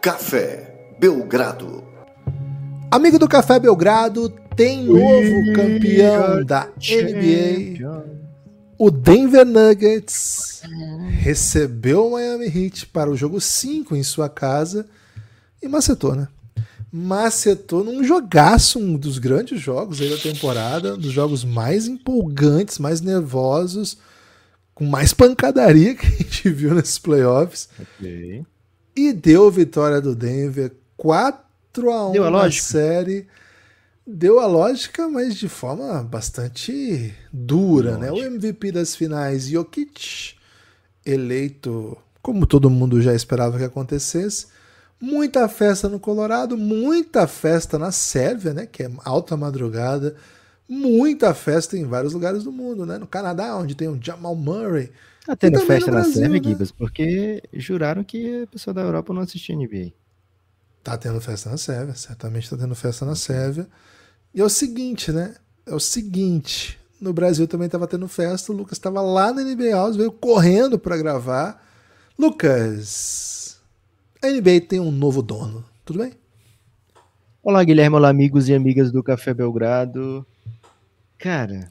Café Belgrado. Amigo do Café Belgrado, tem novo campeão da NBA. O Denver Nuggets recebeu o Miami Heat para o jogo 5 em sua casa e macetou, né? Macetou num jogaço, um dos grandes jogos aí da temporada, um dos jogos mais empolgantes, mais nervosos, com mais pancadaria que a gente viu nesses playoffs. Okay e deu vitória do Denver 4 a 1 deu a na série. Deu a lógica, mas de forma bastante dura, né? O MVP das finais, Jokic, eleito como todo mundo já esperava que acontecesse. Muita festa no Colorado, muita festa na Sérvia, né? Que é alta madrugada muita festa em vários lugares do mundo, né? No Canadá, onde tem o Jamal Murray, Tá tendo festa na Brasil, Sérvia, né? Gibas, porque juraram que a pessoa da Europa não assistia NBA. Tá tendo festa na Sérvia, certamente tá tendo festa na Sérvia. E é o seguinte, né? É o seguinte, no Brasil também tava tendo festa, o Lucas tava lá na NBA House, veio correndo para gravar. Lucas, a NBA tem um novo dono, tudo bem? Olá, Guilherme, olá, amigos e amigas do Café Belgrado. Cara,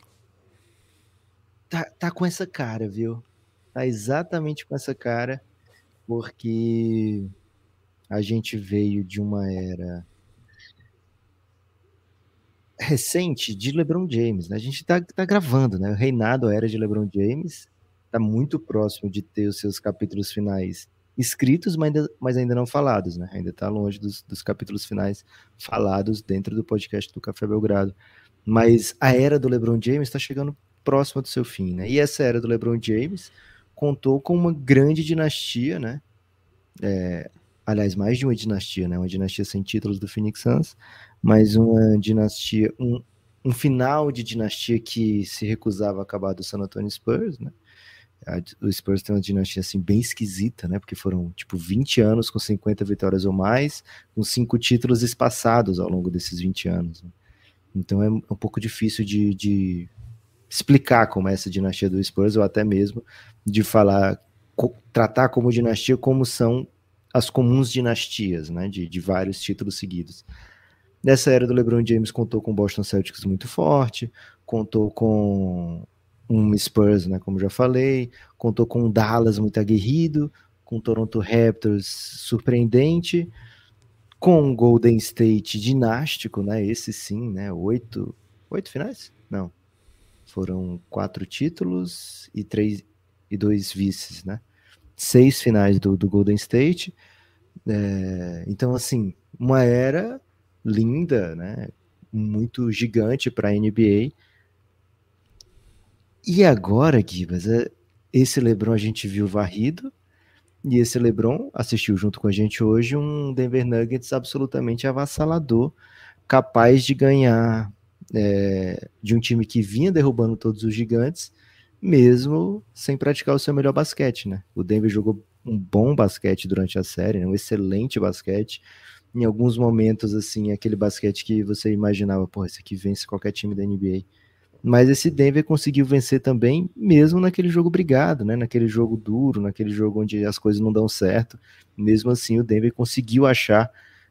tá, tá com essa cara, viu? tá exatamente com essa cara, porque a gente veio de uma era recente de LeBron James. Né? A gente tá, tá gravando, né? O reinado, a era de LeBron James, tá muito próximo de ter os seus capítulos finais escritos, mas ainda, mas ainda não falados, né? Ainda tá longe dos, dos capítulos finais falados dentro do podcast do Café Belgrado. Mas a era do LeBron James está chegando próxima do seu fim, né? E essa era do LeBron James contou com uma grande dinastia, né? É, aliás, mais de uma dinastia, né? Uma dinastia sem títulos do Phoenix Suns, mas uma dinastia, um, um final de dinastia que se recusava a acabar do San Antonio Spurs, né? o Spurs tem uma dinastia assim bem esquisita, né? Porque foram tipo 20 anos com 50 vitórias ou mais, com cinco títulos espaçados ao longo desses 20 anos. Né? Então é um pouco difícil de, de explicar como é essa dinastia do Spurs, ou até mesmo de falar, co tratar como dinastia como são as comuns dinastias, né, de, de vários títulos seguidos. Nessa era do LeBron James contou com o Boston Celtics muito forte, contou com um Spurs, né, como já falei, contou com o Dallas muito aguerrido, com o Toronto Raptors surpreendente, com o Golden State dinástico, né, esse sim, né, oito, oito finais? Não, foram quatro títulos e três e dois vices, né? Seis finais do, do Golden State. É, então, assim, uma era linda, né? Muito gigante para a NBA. E agora, Gibas, é, esse LeBron a gente viu varrido. E esse LeBron assistiu junto com a gente hoje um Denver Nuggets absolutamente avassalador, capaz de ganhar é, de um time que vinha derrubando todos os gigantes, mesmo sem praticar o seu melhor basquete, né? O Denver jogou um bom basquete durante a série, né? um excelente basquete. Em alguns momentos, assim, aquele basquete que você imaginava, pô, esse aqui vence qualquer time da NBA. Mas esse Denver conseguiu vencer também, mesmo naquele jogo brigado, né? Naquele jogo duro, naquele jogo onde as coisas não dão certo. Mesmo assim, o Denver conseguiu achar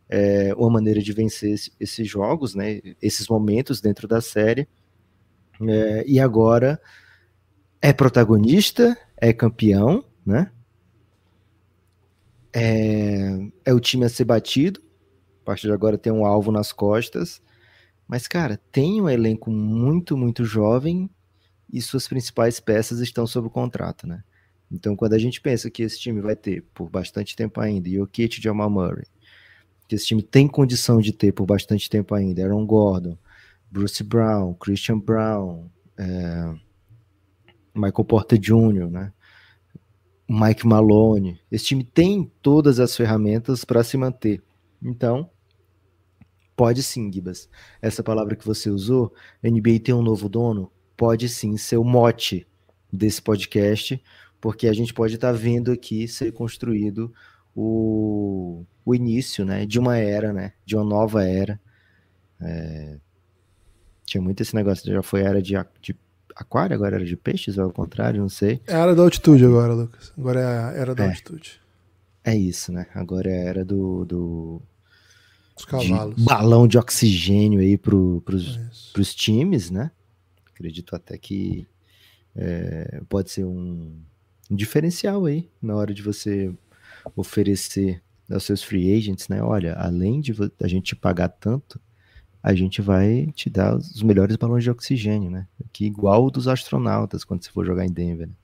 é, uma maneira de vencer esse, esses jogos, né, esses momentos dentro da série. É, e agora é protagonista, é campeão, né? É, é o time a ser batido. A partir de agora tem um alvo nas costas. Mas, cara, tem um elenco muito, muito jovem e suas principais peças estão sob contrato, né? Então, quando a gente pensa que esse time vai ter por bastante tempo ainda Jokic de Jamal Murray, que esse time tem condição de ter por bastante tempo ainda. Aaron Gordon, Bruce Brown, Christian Brown, é, Michael Porter Jr., né? Mike Malone. Esse time tem todas as ferramentas para se manter. Então, pode sim, Gibas. Essa palavra que você usou, NBA tem um novo dono, pode sim ser o mote desse podcast, porque a gente pode estar tá vendo aqui ser construído o, o início, né, de uma era, né, de uma nova era. É, tinha muito esse negócio, já foi era de, de aquário, agora era de peixes, ou ao contrário, não sei. É a era da altitude agora, Lucas. Agora é a era da é. altitude. É isso, né? Agora é a era do, do Os cavalos. De balão de oxigênio aí pro, pros, é pros times, né? Acredito até que é, pode ser um, um diferencial aí na hora de você oferecer aos seus free agents, né? Olha, além de a gente pagar tanto, a gente vai te dar os melhores balões de oxigênio, né? Que igual o dos astronautas quando você for jogar em Denver. Né".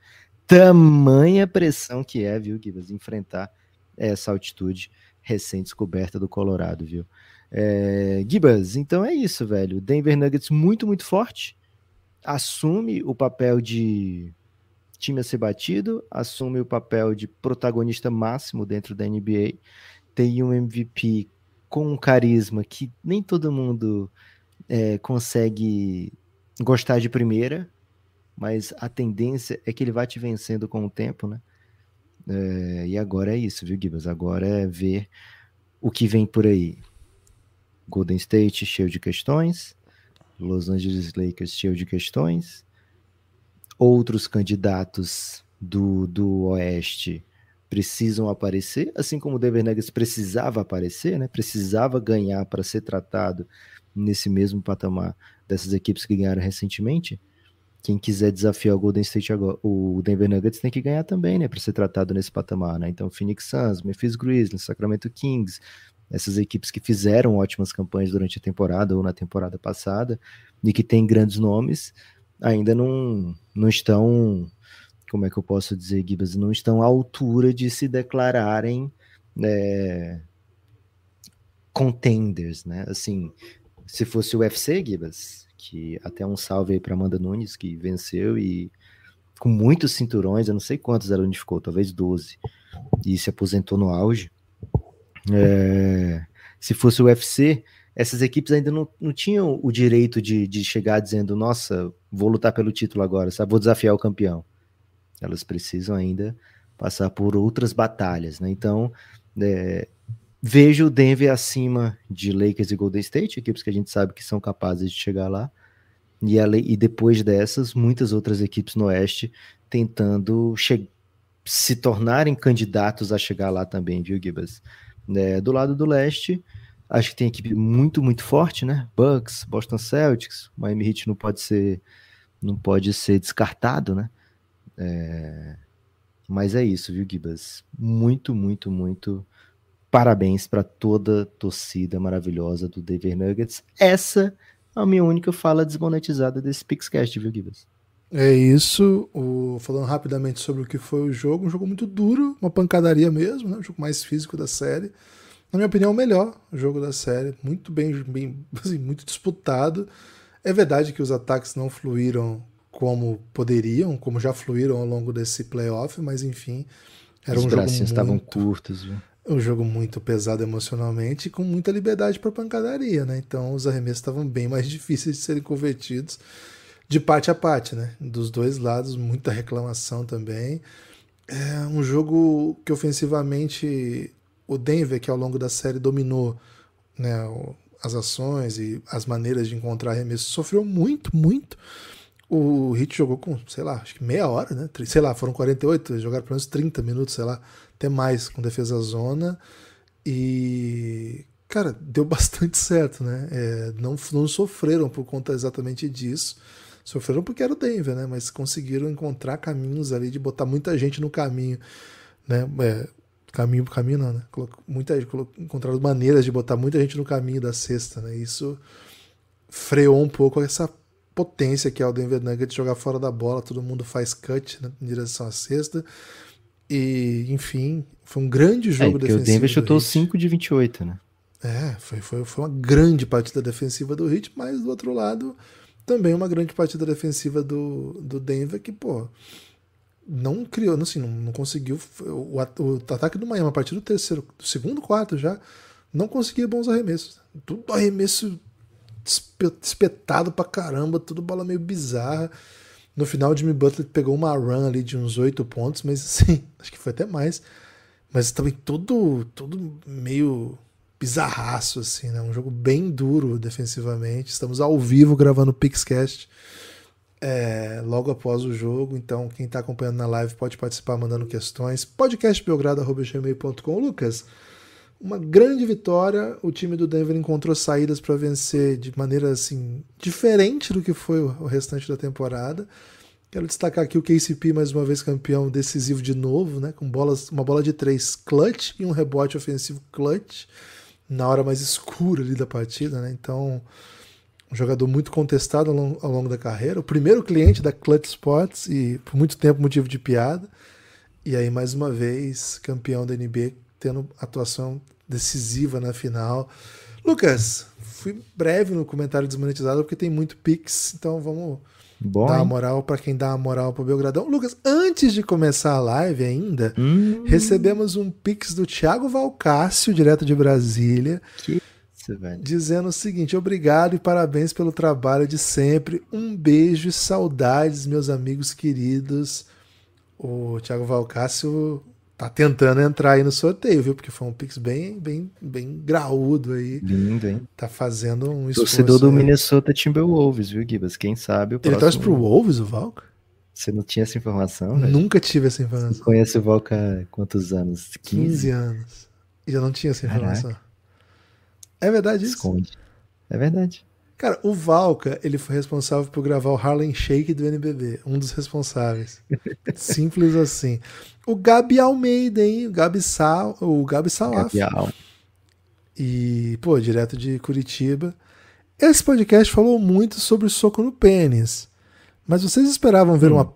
Tamanha pressão que é, viu, Gibas, enfrentar essa altitude recém-descoberta do Colorado, viu? É, Gibas, então é isso, velho. Denver Nuggets muito, muito forte. Assume o papel de time a ser batido, assume o papel de protagonista máximo dentro da NBA, tem um MVP com um carisma que nem todo mundo é, consegue gostar de primeira, mas a tendência é que ele vá te vencendo com o tempo, né? É, e agora é isso, viu, Gibas? Agora é ver o que vem por aí. Golden State cheio de questões, Los Angeles Lakers cheio de questões, outros candidatos do, do Oeste precisam aparecer, assim como o Nuggets precisava aparecer, né? precisava ganhar para ser tratado nesse mesmo patamar dessas equipes que ganharam recentemente. Quem quiser desafiar o Golden State agora, o Denver Nuggets tem que ganhar também, né, para ser tratado nesse patamar, né? Então, Phoenix Suns, Memphis Grizzlies, Sacramento Kings, essas equipes que fizeram ótimas campanhas durante a temporada ou na temporada passada e que têm grandes nomes, ainda não não estão, como é que eu posso dizer, Gibas, não estão à altura de se declararem é, contenders, né? Assim, se fosse o UFC, Gibas, que até um salve aí para Amanda Nunes, que venceu e com muitos cinturões, eu não sei quantos ela unificou ficou, talvez 12, e se aposentou no auge. É, se fosse o UFC, essas equipes ainda não, não tinham o direito de, de chegar dizendo, nossa, vou lutar pelo título agora, sabe? Vou desafiar o campeão. Elas precisam ainda passar por outras batalhas, né? Então, é, vejo o Denver acima de Lakers e Golden State, equipes que a gente sabe que são capazes de chegar lá. E, a, e depois dessas, muitas outras equipes no Oeste tentando se tornarem candidatos a chegar lá também, viu, Gibas? É, do lado do leste, Acho que tem equipe muito, muito forte, né? Bucks, Boston Celtics, Miami Heat não pode ser, não pode ser descartado, né? É... Mas é isso, viu, Gibas? Muito, muito, muito parabéns para toda a torcida maravilhosa do Denver Nuggets. Essa é a minha única fala desmonetizada desse PixCast, viu, Gibas? É isso. O, falando rapidamente sobre o que foi o jogo, um jogo muito duro, uma pancadaria mesmo, né? o jogo mais físico da série na minha opinião, o melhor jogo da série. Muito bem, bem assim, muito disputado. É verdade que os ataques não fluíram como poderiam, como já fluíram ao longo desse playoff, mas enfim, era os um jogo muito, estavam curtos, viu? um jogo muito pesado emocionalmente e com muita liberdade para pancadaria, né? Então os arremessos estavam bem mais difíceis de serem convertidos de parte a parte, né? Dos dois lados, muita reclamação também. É um jogo que ofensivamente o Denver, que ao longo da série dominou né, as ações e as maneiras de encontrar arremesso, sofreu muito, muito. O Heat jogou com, sei lá, acho que meia hora, né? Sei lá, foram 48, jogaram pelo menos 30 minutos, sei lá, até mais com defesa zona. E, cara, deu bastante certo, né? É, não, não sofreram por conta exatamente disso. Sofreram porque era o Denver, né? Mas conseguiram encontrar caminhos ali de botar muita gente no caminho, né? É, caminho por caminho não, né? Muita, encontraram maneiras de botar muita gente no caminho da cesta, né? Isso freou um pouco essa potência que é o Denver Nuggets jogar fora da bola, todo mundo faz cut né, em direção à cesta. E, enfim, foi um grande é, jogo é, defensivo. O Denver chutou 5 de 28, né? É, foi, foi, foi uma grande partida defensiva do Heat, mas do outro lado, também uma grande partida defensiva do, do Denver, que, pô, não criou, assim, não, não conseguiu. O, o, ataque do Miami, a partir do terceiro, do segundo quarto já, não conseguia bons arremessos. Tudo arremesso espetado pra caramba, tudo bola meio bizarra. No final, o Jimmy Butler pegou uma run ali de uns oito pontos, mas assim, acho que foi até mais. Mas também tudo tudo meio bizarraço, assim, né? Um jogo bem duro defensivamente. Estamos ao vivo gravando o PixCast é, logo após o jogo. Então, quem está acompanhando na live pode participar mandando questões. podcastbelgrado.com. Lucas, uma grande vitória. O time do Denver encontrou saídas para vencer de maneira assim diferente do que foi o restante da temporada. Quero destacar aqui o KCP mais uma vez campeão decisivo de novo, né? Com bolas, uma bola de três clutch e um rebote ofensivo clutch na hora mais escura ali da partida, né? Então, um jogador muito contestado ao longo, ao longo, da carreira, o primeiro cliente da Clutch Sports e por muito tempo motivo de piada. E aí, mais uma vez, campeão da NBA, tendo atuação decisiva na final. Lucas, fui breve no comentário desmonetizado porque tem muito pix, então vamos Bom, dar a moral para quem dá a moral para o Belgradão. Lucas, antes de começar a live ainda, hum. recebemos um pix do Thiago Valcácio, direto de Brasília. Que isso, velho. Dizendo o seguinte: obrigado e parabéns pelo trabalho de sempre. Um beijo e saudades, meus amigos queridos. O Thiago Valcácio tá tentando entrar aí no sorteio, viu? Porque foi um pix bem, bem, bem graúdo aí. Lindo, hein? Tá fazendo um esforço. Torcedor do Minnesota Timberwolves, viu, Gibas? Quem sabe o próximo... Ele torce pro Wolves, o Valca Você não tinha essa informação, né? Nunca tive essa informação. Você conhece o Valca há quantos anos? 15? 15 anos. E eu não tinha essa informação. Caraca. É verdade isso? Esconde. É verdade. Cara, o Valka, ele foi responsável por gravar o Harlem Shake do NBB. Um dos responsáveis. Simples assim. O Gabi Almeida, hein? O Gabi, Sal, o Gabi Salaf. e, pô, direto de Curitiba. Esse podcast falou muito sobre soco no pênis. Mas vocês esperavam ver hum. uma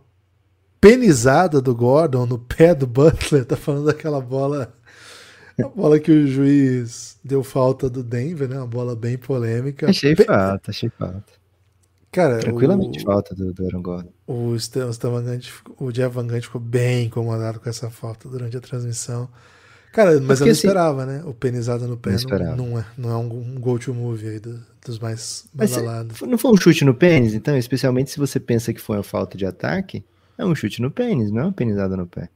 penizada do Gordon no pé do Butler? Tá falando daquela bola a bola que o juiz deu falta do Denver, né? Uma bola bem polêmica. Achei Pe... falta, achei falta. Cara, Tranquilamente o... falta do, do Aaron Gordon. O, Stan, o, o Jeff Van Gant ficou bem incomodado com essa falta durante a transmissão. Cara, é mas Porque, eu não assim, esperava, assim, né? O penizado no pé não, não, não, é, não é um, um go-to-move aí do, dos mais badalados. Não foi um chute no pênis, então? Especialmente se você pensa que foi uma falta de ataque, é um chute no pênis, não é uma penizada no pé.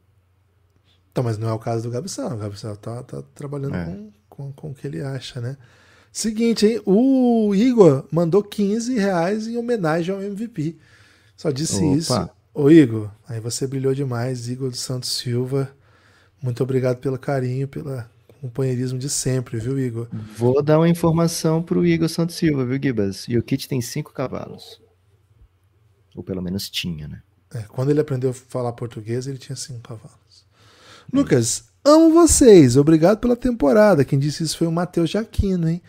Então, mas não é o caso do Gabriel. O Gabriel tá, tá trabalhando é. com, com, com o que ele acha, né? Seguinte, hein? O Igor mandou 15 reais em homenagem ao MVP. Só disse Opa. isso. Ô Igor, aí você brilhou demais, Igor dos Santos Silva. Muito obrigado pelo carinho, pelo companheirismo de sempre, viu, Igor? Vou dar uma informação pro Igor Santos Silva, viu, Gibas? E o Kit tem cinco cavalos. Ou pelo menos tinha, né? É, quando ele aprendeu a falar português, ele tinha cinco cavalos. Lucas, amo vocês. Obrigado pela temporada. Quem disse isso foi o Matheus Jaquino, hein?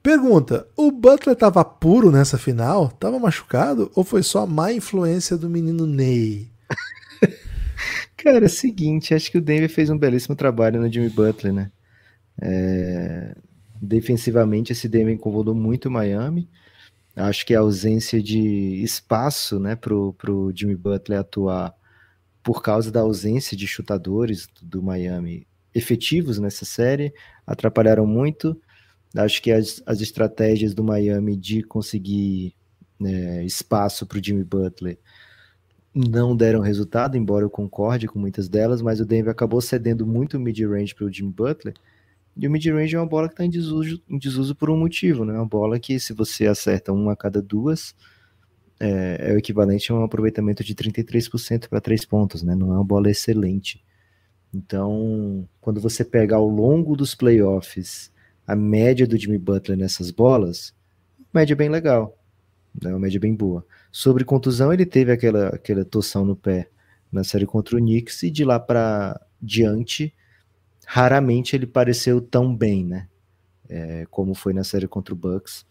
Pergunta: o Butler estava puro nessa final? Tava machucado? Ou foi só má influência do menino Ney? Cara, é o seguinte, acho que o Denver fez um belíssimo trabalho no Jimmy Butler, né? É... Defensivamente, esse Denver incomodou muito o Miami. Acho que a ausência de espaço né, para o Jimmy Butler atuar por causa da ausência de chutadores do Miami efetivos nessa série, atrapalharam muito. Acho que as, as estratégias do Miami de conseguir né, espaço para o Jimmy Butler não deram resultado, embora eu concorde com muitas delas, mas o Denver acabou cedendo muito mid-range para o Jimmy Butler. E o mid-range é uma bola que está em, em desuso, por um motivo, né? É uma bola que, se você acerta uma a cada duas, é, é o equivalente a um aproveitamento de 33% para três pontos, né? Não é uma bola excelente. Então, quando você pega ao longo dos playoffs a média do Jimmy Butler nessas bolas, média bem legal, né? uma média bem boa. Sobre contusão, ele teve aquela, aquela torção no pé na série contra o Knicks e de lá para diante, raramente ele pareceu tão bem, né? É, como foi na série contra o Bucks.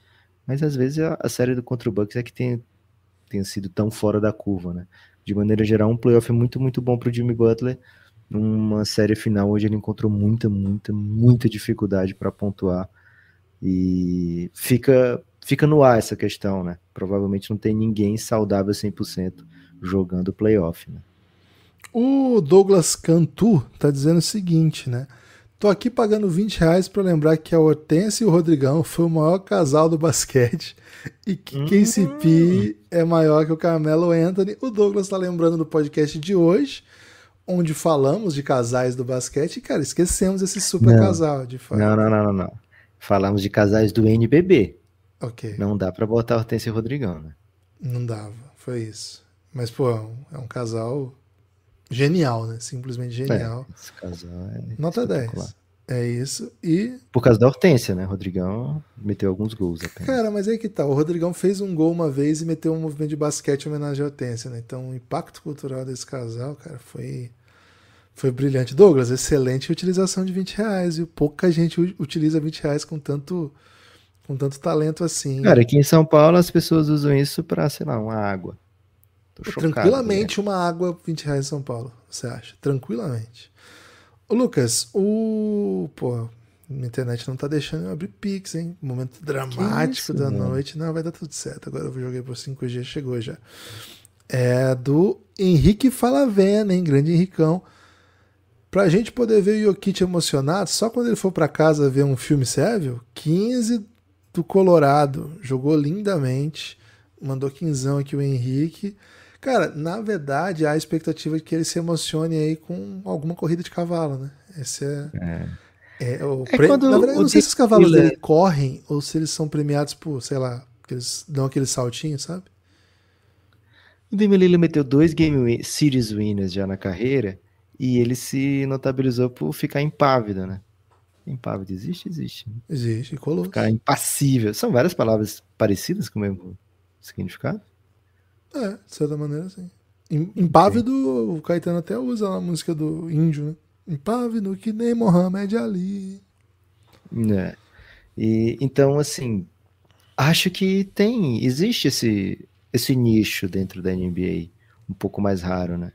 Mas às vezes a, a série do contra o Bucks é que tem, tenha sido tão fora da curva, né? De maneira geral, um playoff muito, muito bom para o Jimmy Butler. Numa série final, hoje ele encontrou muita, muita, muita dificuldade para pontuar. E fica, fica no ar essa questão, né? Provavelmente não tem ninguém saudável 100% jogando playoff, né? O Douglas Cantu tá dizendo o seguinte, né? Tô aqui pagando 20 reais para lembrar que a Hortência e o Rodrigão foi o maior casal do basquete e que quem se pi é maior que o Carmelo Anthony. O Douglas tá lembrando do podcast de hoje, onde falamos de casais do basquete e, cara, esquecemos esse super não, casal, de fato. Não, não, não, não, não. Falamos de casais do NBB. Ok. Não dá para botar Hortência e Rodrigão, né? Não dava, foi isso. Mas, pô, é um casal Genial, né? Simplesmente é, genial. É, esse casal é Nota 10. É isso. E. Por causa da Hortência, né? Rodrigão meteu alguns gols apenas. Cara, mas aí que tá. O Rodrigão fez um gol uma vez e meteu um movimento de basquete em homenagem à Hortência, né? Então o impacto cultural desse casal, cara, foi. Foi brilhante. Douglas, excelente utilização de 20 reais, Pouca gente utiliza 20 reais com tanto, com tanto talento assim. Né? Cara, aqui em São Paulo as pessoas usam isso para, sei lá, uma água chocado, tranquilamente né? uma água 20 reais em São Paulo, você acha? Tranquilamente. Ô, Lucas, o. Pô, minha internet não tá deixando eu abrir Pix, hein? Momento dramático isso, da mano? noite. Não, vai dar tudo certo. Agora eu joguei por 5G, chegou já. É do Henrique Falavena, hein? Grande Henricão. Pra gente poder ver o Jokic emocionado, só quando ele for para casa ver um filme sério, 15 do Colorado. Jogou lindamente. Mandou quinzão aqui o Henrique. Cara, na verdade, há a expectativa de que ele se emocione aí com alguma corrida de cavalo, né? Esse é. é. é o é pre... quando Na verdade, eu não sei se os cavalos dele correm ou se eles são premiados por, sei lá, que eles dão aquele saltinho, sabe? O Demolilo meteu dois Game Series winners já na carreira e ele se notabilizou por ficar impávido, né? Impávido existe? Existe. Existe, colou. Ficar impassível. São várias palavras parecidas com o mesmo significado? É, de certa maneira, sim. Impávido, sim. o Caetano até usa a música do índio, né? Impávido que nem Mohamed Ali. É. E, então, assim, acho que tem, existe esse, esse nicho dentro da NBA, um pouco mais raro, né?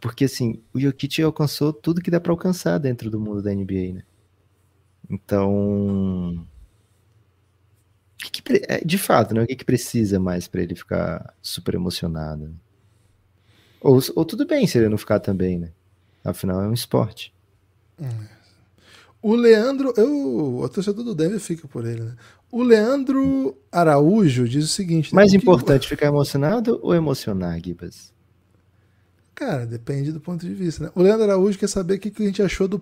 Porque, assim, o Jokic alcançou tudo que dá para alcançar dentro do mundo da NBA, né? Então, que, que é, de fato, né? O que, que precisa mais para ele ficar super emocionado? Ou, ou tudo bem se ele não ficar também, né? Afinal, é um esporte. O Leandro, eu, o torcedor do Denver fica por ele, né? O Leandro Araújo diz o seguinte: né? Mais né? importante, que... ficar emocionado ou emocionar, Gibas? Cara, depende do ponto de vista, né? O Leandro Araújo quer saber o que, que a gente achou do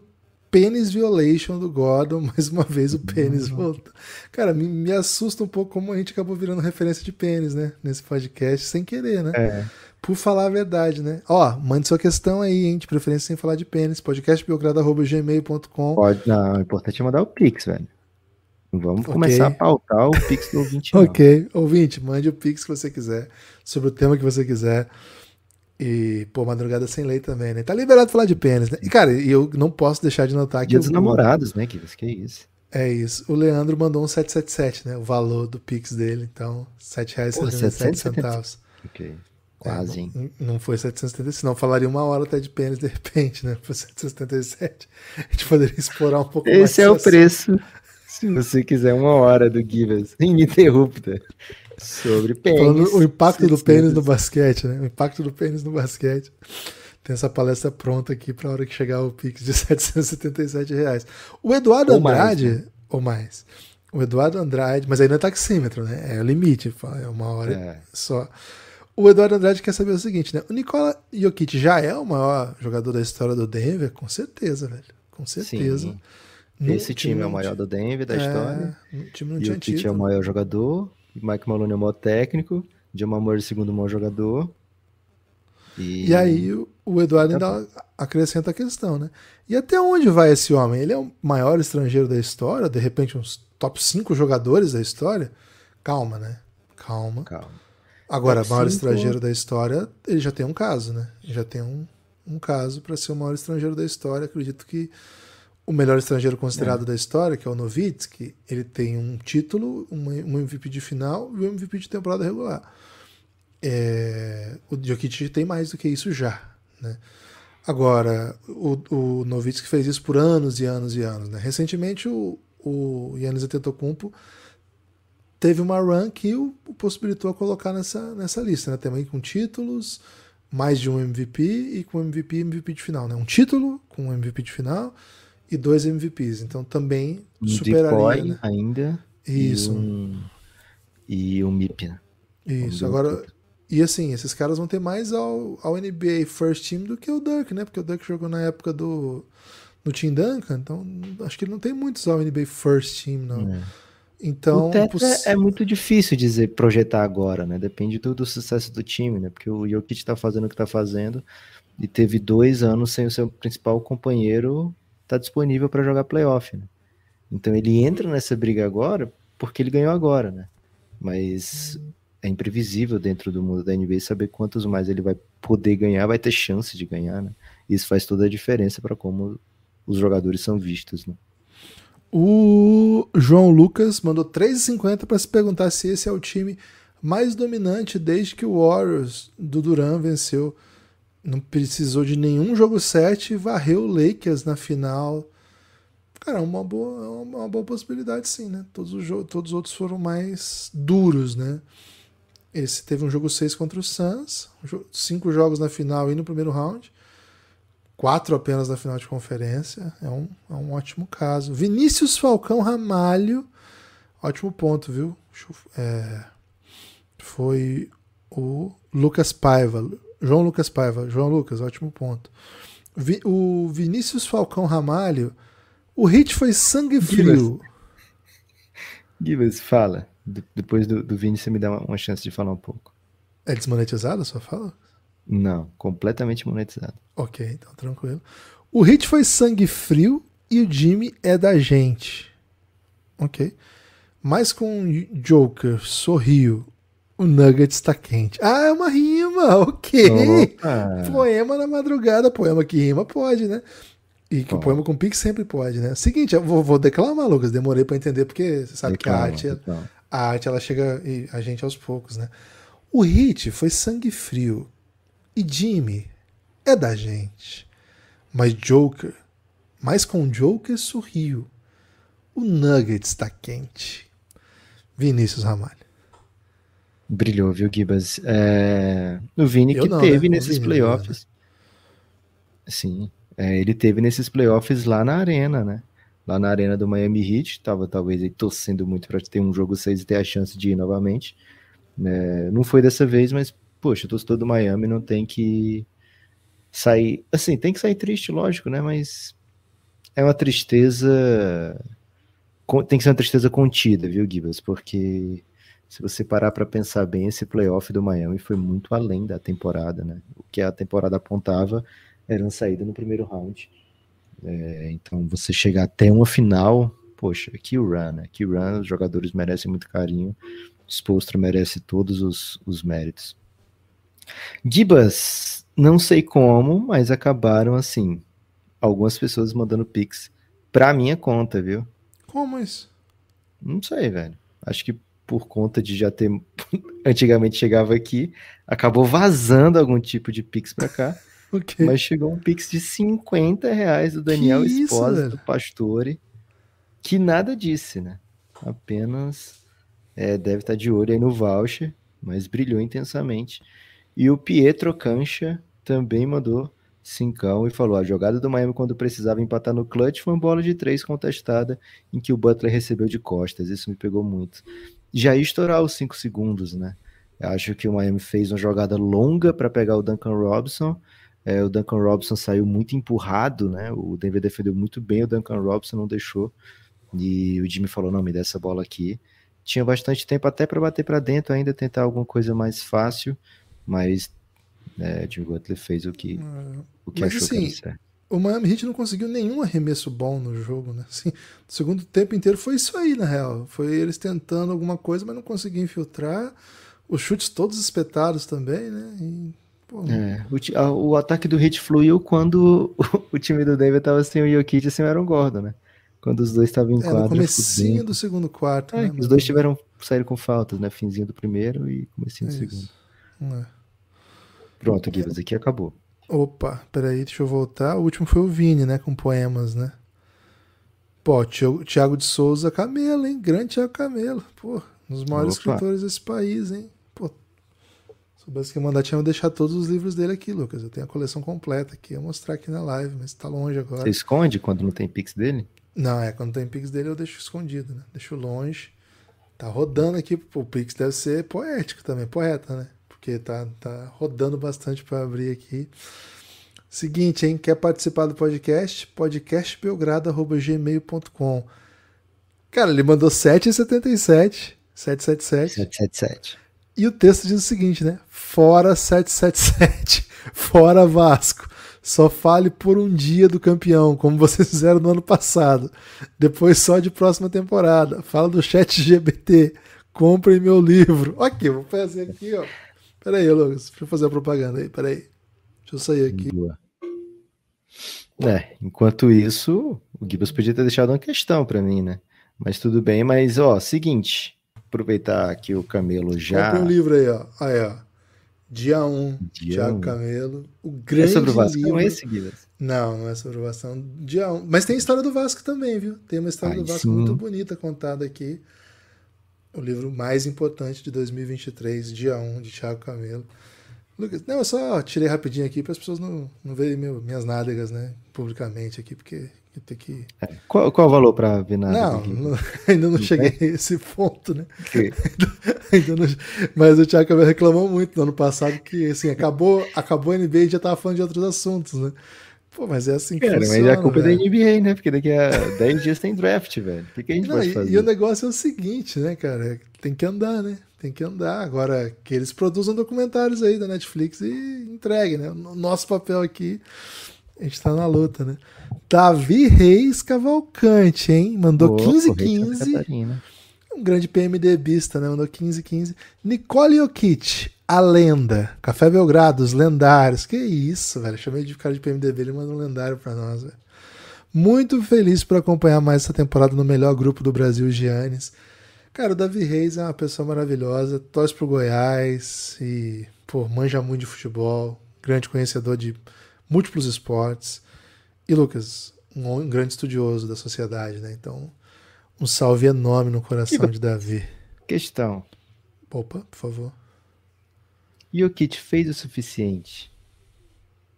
pênis violation do Gordon, mais uma vez o pênis uhum. voltou. Cara, me, me assusta um pouco como a gente acabou virando referência de pênis, né? Nesse podcast, sem querer, né? É. Por falar a verdade, né? Ó, mande sua questão aí, hein? De preferência sem falar de pênis. podcastbiogrado.gmail.com Pode, não, o importante é mandar o Pix, velho. Vamos okay. começar a pautar o Pix do ouvinte. ok, ouvinte, mande o Pix que você quiser, sobre o tema que você quiser. E, pô, Madrugada Sem Lei também, né? Tá liberado falar de pênis, né? E, cara, eu não posso deixar de notar que. Dia dos namorados, né, Guilherme? Que isso. É isso. O Leandro mandou um 777, né? O valor do Pix dele. Então, R$7,77. Ok. É, Quase, hein? Não, não foi 777, senão falaria uma hora até de pênis de repente, né? Foi 777. A gente poderia explorar um pouco Esse mais. Esse é o preço. Se você quiser uma hora do Givers, ininterrupta. Sobre pênis. Falando o impacto do pênis no basquete, né? O impacto do pênis no basquete. Tem essa palestra pronta aqui para a hora que chegar o Pix de 777 reais. O Eduardo ou Andrade, mais, né? ou mais, o Eduardo Andrade, mas ainda é taxímetro, né? É o limite, é uma hora é. só. O Eduardo Andrade quer saber o seguinte, né? O Nicola Jokic já é o maior jogador da história do Denver? Com certeza, velho. Com certeza. Sim. Esse time, time, é o maior do Denver da é, história. O time não e tinha o Jokic é o maior jogador. Mike Malone é o maior técnico, Jamal Murray é o segundo maior jogador. E, e aí o, o Eduardo ainda acrescenta a questão, né? E até onde vai esse homem? Ele é o maior estrangeiro da história, de repente uns top 5 jogadores da história? Calma, né? Calma. Calma. Agora, top maior cinco... estrangeiro da história, ele já tem um caso, né? Já tem um, um caso para ser o maior estrangeiro da história. Acredito que o melhor estrangeiro considerado é. da história, que é o Nowitzki, ele tem um título, um MVP de final e um MVP de temporada regular. É, o Jokic tem mais do que isso já, né? Agora, o, o Nowitzki fez isso por anos e anos e anos, né? Recentemente, o, o Yannis Antetokounmpo teve uma run que o, o possibilitou a colocar nessa, nessa lista, né? Também com títulos, mais de um MVP e com MVP MVP de final, né? Um título com um MVP de final e dois MVPs. Então também um superaria. né? ainda. Isso. E um, e um MIP, né? Isso. Um Agora, e assim, esses caras vão ter mais ao, ao NBA First Team do que o Dirk, né? Porque o Dirk jogou na época do no Tim Duncan, então acho que ele não tem muitos ao NBA First Team, não. É. Então, poss... é muito difícil dizer projetar agora, né? Depende do, do sucesso do time, né? Porque o Jokic tá fazendo o que tá fazendo e teve dois anos sem o seu principal companheiro está disponível para jogar playoff. Né? Então ele entra nessa briga agora porque ele ganhou agora, né? Mas é imprevisível dentro do mundo da NBA saber quantos mais ele vai poder ganhar, vai ter chance de ganhar, né? Isso faz toda a diferença para como os jogadores são vistos, né? O João Lucas mandou 3,50 para se perguntar se esse é o time mais dominante desde que o Warriors do Duran venceu não precisou de nenhum jogo 7 e varreu o Lakers na final. Cara, é uma boa, é uma boa possibilidade sim, né? Todos os, todos os outros foram mais duros, né? Esse teve um jogo 6 contra o Suns, cinco jogos na final e no primeiro round, quatro apenas na final de conferência. É um, é um ótimo caso. Vinícius Falcão Ramalho, ótimo ponto, viu? É, foi o Lucas Paiva. João Lucas Paiva. João Lucas, ótimo ponto. Vi, o Vinícius Falcão Ramalho. O hit foi sangue frio. Gibas, fala. depois do, do Vini, você me dá uma, uma, chance de falar um pouco. É desmonetizada a sua fala? Não, completamente monetizado. Ok, então tranquilo. O hit foi sangue frio e o Jimmy é da gente. Ok. Mas com Joker, sorriu, o Nuggets está quente. Ah, é uma rima, ok. É. Poema na madrugada, poema que rima pode, né? E que o poema com pique sempre pode, né? Seguinte, eu vou, vou declamar, Lucas. Demorei para entender, porque você sabe Declama, que a arte, é- então. a arte ela chega a gente aos poucos, né? O hit foi sangue frio. E Jimmy é da gente. Mas Joker, mas com Joker sorriu. O Nuggets está quente. Vinícius Ramalho brilhou, viu, Gibas? É... O Vini eu que não, teve né? nesses né? playoffs. Sim, é, ele teve nesses playoffs lá na arena, né? Lá na arena do Miami Heat, tava talvez aí torcendo muito para ter um jogo 6 e ter a chance de ir novamente. É, não foi dessa vez, mas poxa, torcedor do Miami não tem que sair, assim, tem que sair triste, lógico, né? Mas é uma tristeza tem que ser uma tristeza contida, viu, Gibas? Porque se você parar para pensar bem, esse playoff do Miami foi muito além da temporada, né? O que a temporada apontava era uma saída no primeiro round. É, então, você chegar até uma final, poxa, que run, né? Que run, os jogadores merecem muito carinho. Spolstra merece todos os, os méritos. Gibas, não sei como, mas acabaram assim. Algumas pessoas mandando pix pra minha conta, viu? Como isso? Não sei, velho. Acho que por conta de já ter antigamente chegava aqui, acabou vazando algum tipo de Pix para cá. okay. Mas chegou um Pix de 50 reais do Daniel que Esposa, isso, do Pastore, que nada disse, né? Apenas é, deve estar tá de olho aí no voucher, mas brilhou intensamente. E o Pietro Cancha também mandou cincão e falou: a jogada do Miami quando precisava empatar no clutch foi uma bola de três contestada em que o Butler recebeu de costas. Isso me pegou muito já ia estourar os 5 segundos, né? Eu acho que o Miami fez uma jogada longa para pegar o Duncan Robinson. É, o Duncan Robinson saiu muito empurrado, né? O Denver defendeu muito bem, o Duncan Robinson não deixou. E o Jimmy falou: não, me dá essa bola aqui. Tinha bastante tempo até para bater para dentro, ainda tentar alguma coisa mais fácil, mas é, Jimmy Butler fez o que, é. o que mas, achou assim, que era assim, certo o Miami Heat não conseguiu nenhum arremesso bom no jogo, né? Assim, o segundo tempo inteiro foi isso aí, na real. Foi eles tentando alguma coisa, mas não conseguiam infiltrar. Os chutes todos espetados também, né? E, pô, é, o, a, o, ataque do Heat fluiu quando o, o time do David estava sem o Jokic e sem o Aaron Gordon, né? Quando os dois estavam em é, quadro. No comecinho do segundo quarto, é, né? Os dois tiveram saíram com faltas, né? Finzinho do primeiro e comecinho do é isso. segundo. É. Pronto, Guilherme, aqui acabou. Opa, peraí, deixa eu voltar. O último foi o Vini, né? Com poemas, né? Pô, Tiago de Souza Camelo, hein? Grande Tiago Camelo. Pô, um dos maiores Opa. escritores desse país, hein? Pô, se soubesse que mandar, tinha deixar todos os livros dele aqui, Lucas. Eu tenho a coleção completa aqui. Eu vou mostrar aqui na live, mas tá longe agora. Você esconde quando não tem pix dele? Não, é. Quando tem pix dele, eu deixo escondido, né? Deixo longe. Tá rodando aqui. O pix deve ser poético também, poeta, né? porque tá, tá rodando bastante para abrir aqui. Seguinte, hein? Quer participar do podcast? podcastbelgrado.gmail.com Cara, ele mandou 777. 777. 777. E o texto diz o seguinte, né? Fora 777. Fora Vasco. Só fale por um dia do campeão, como vocês fizeram no ano passado. Depois só de próxima temporada. Fala do chat GBT. Comprem meu livro. Aqui, vou fazer aqui, ó. Peraí, Lucas, deixa eu fazer a propaganda aí, peraí. Deixa eu sair aqui. Boa. É, enquanto isso, o Gibas podia ter deixado uma questão para mim, né? Mas tudo bem, mas ó, seguinte, aproveitar que o Camelo já. Tem um livro aí, ó. Aí, ó. Dia 1, um, Dia Thiago um. Camelo. O é grande. É sobre o Vasco, livro... não é esse, Gibas? Não, não é sobre o Vasco. É dia 1. Um. Mas tem a história do Vasco também, viu? Tem uma história Ai, do Vasco sim. muito bonita contada aqui o livro mais importante de 2023, dia 1, de Thiago Camelo. Lucas, não, eu só tirei rapidinho aqui para as pessoas não, não verem meu, minhas nádegas, né, publicamente aqui, porque eu tenho que... É, qual, qual é o valor para ver Não, não, ainda não, cheguei a esse ponto, né? ainda não, mas o Thiago Camelo reclamou muito no ano passado que, assim, acabou, acabou a NBA e já estava falando de outros assuntos, né? Pô, mas é assim que Cara, funciona, mas a culpa velho. é da NBA, né? Porque daqui a 10 dias tem draft, velho. O que, que a gente Não, pode fazer? E o negócio é o seguinte, né, cara? Tem que andar, né? Tem que andar. Agora, que eles produzam documentários aí da Netflix e entreguem, né? O nosso papel aqui, a gente tá na luta, né? Davi Reis Cavalcante, hein? Mandou 15-15. Um grande PMDBista, né? Mandou 15-15. Nicole Okit, a Lenda. Café Belgrado, os lendários. Que isso, velho. Chamei de cara de PMDB, ele manda um lendário pra nós, velho. Muito feliz por acompanhar mais essa temporada no melhor grupo do Brasil, Giannis. Cara, o Davi Reis é uma pessoa maravilhosa, torce pro Goiás e, pô, manja muito de futebol, grande conhecedor de múltiplos esportes. E Lucas, um grande estudioso da sociedade, né? Então, um salve enorme no coração de Davi. Questão. Opa, por favor. E o kit fez o suficiente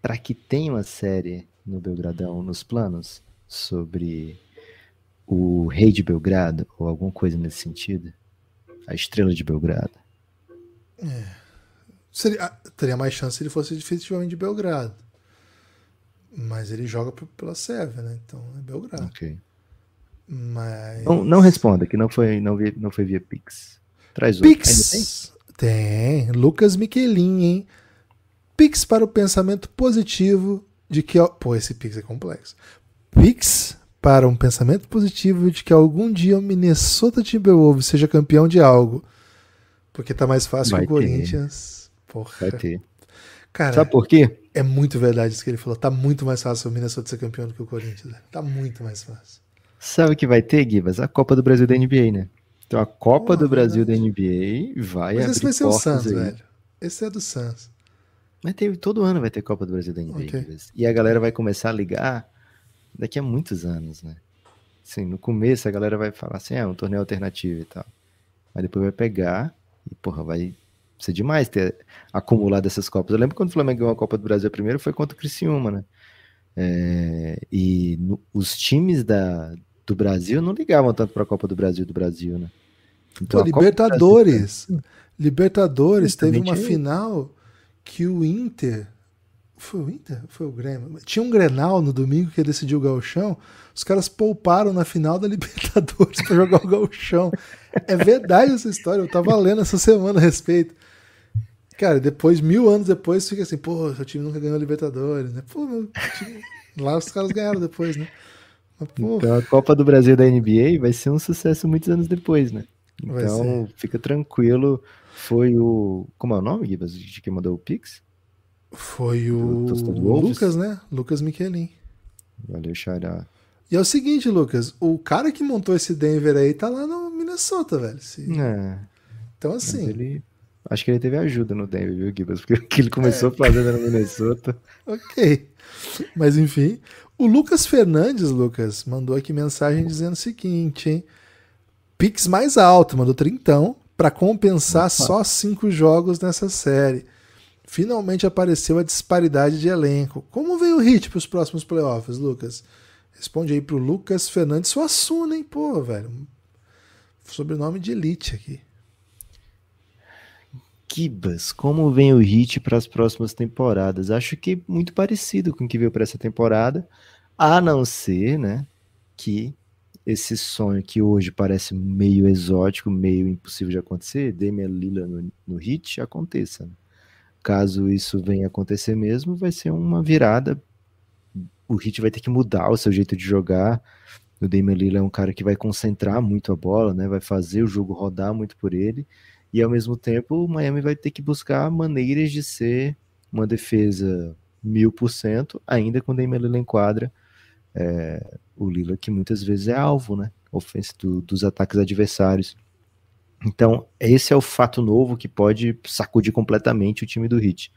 para que tenha uma série no Belgradão, nos planos, sobre o rei de Belgrado, ou alguma coisa nesse sentido? A estrela de Belgrado? É. Seria, ah, teria mais chance se ele fosse definitivamente de Belgrado. Mas ele joga pela Sérvia, né? Então é Belgrado. Ok. Mas... Não, não responda, que não foi, não, via, não foi via Pix. Traz Pix! Tem. Lucas Miquelin, hein? Pix para o pensamento positivo de que. Pô, esse Pix é complexo. Pix para um pensamento positivo de que algum dia o Minnesota Timberwolves seja campeão de algo. Porque tá mais fácil que o Corinthians. Porra. Vai ter. Cara, Sabe por quê? É muito verdade isso que ele falou. Tá muito mais fácil o Minnesota ser campeão do que o Corinthians. Tá muito mais fácil. Sabe o que vai ter, Guivas? A Copa do Brasil da NBA, né? Então a Copa Porra, do Brasil da NBA vai Mas abrir esse vai ser o Santos, aí. velho. Esse é do Santos. Mas tem, todo ano vai ter Copa do Brasil da NBA. Okay. E a galera vai começar a ligar daqui a muitos anos, né? Assim, no começo a galera vai falar assim, é um torneio alternativo e tal. Mas depois vai pegar e, porra, vai ser demais ter acumulado essas Copas. Eu lembro quando o Flamengo ganhou a Copa do Brasil primeiro, foi contra o Criciúma, né? É, e no, os times da, do Brasil não ligavam tanto para a Copa do Brasil do Brasil, né? Então, Pô, Libertadores. Brasil... Libertadores teve uma final que o Inter foi o Inter? Foi o Grêmio? Tinha um Grenal no domingo que decidiu o Galchão. Os caras pouparam na final da Libertadores para jogar o Galchão. É verdade essa história. Eu tava lendo essa semana a respeito. Cara, depois, mil anos depois, fica assim, pô, seu time nunca ganhou a Libertadores, né? Pô, meu time... lá os caras ganharam depois, né? Então a Copa do Brasil da NBA vai ser um sucesso muitos anos depois, né? Então fica tranquilo. Foi o. Como é o nome, Gibas, de quem mandou o Pix? Foi o, o Lucas, né? Lucas Michelin. Valeu, Xará. E é o seguinte, Lucas, o cara que montou esse Denver aí tá lá no Minnesota, velho. Se... É. Então assim. Ele... Acho que ele teve ajuda no Denver, viu, Gibas? Porque o que ele começou é. fazendo no Minnesota. ok. Mas enfim, o Lucas Fernandes, Lucas, mandou aqui mensagem dizendo o seguinte, hein? Pix mais alto, mandou trintão, para compensar Opa. só cinco jogos nessa série. Finalmente apareceu a disparidade de elenco. Como veio o hit para os próximos playoffs, Lucas? Responde aí pro Lucas Fernandes Suassuna, hein? Pô, velho. Sobrenome de elite aqui. Kibas, como vem o Hit para as próximas temporadas? Acho que muito parecido com o que veio para essa temporada, a não ser, né, que esse sonho que hoje parece meio exótico, meio impossível de acontecer, Damian Lila no, no Hit, aconteça. Né? Caso isso venha acontecer mesmo, vai ser uma virada. O Hit vai ter que mudar o seu jeito de jogar. O Damian Lila é um cara que vai concentrar muito a bola, né? Vai fazer o jogo rodar muito por ele. E ao mesmo tempo, o Miami vai ter que buscar maneiras de ser uma defesa mil por cento, ainda quando Damian Lillard enquadra é, o Lillard, que muitas vezes é alvo, né? Ofensa do, dos ataques adversários. Então, esse é o fato novo que pode sacudir completamente o time do Heat.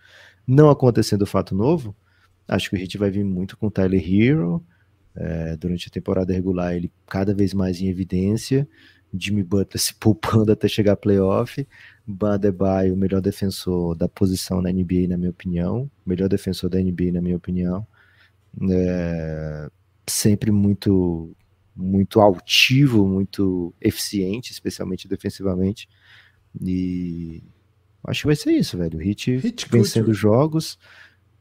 Não acontecendo o fato novo, acho que o Heat vai vir muito com o Tyler Hero. É, durante a temporada regular, ele cada vez mais em evidência. Jimmy Butler se poupando até chegar a playoff. Badebaio, o melhor defensor da posição na NBA, na minha opinião. Melhor defensor da NBA, na minha opinião. É, sempre muito muito altivo, muito eficiente, especialmente defensivamente. E acho que vai ser isso, velho. O Hit, Hit vencendo jogos,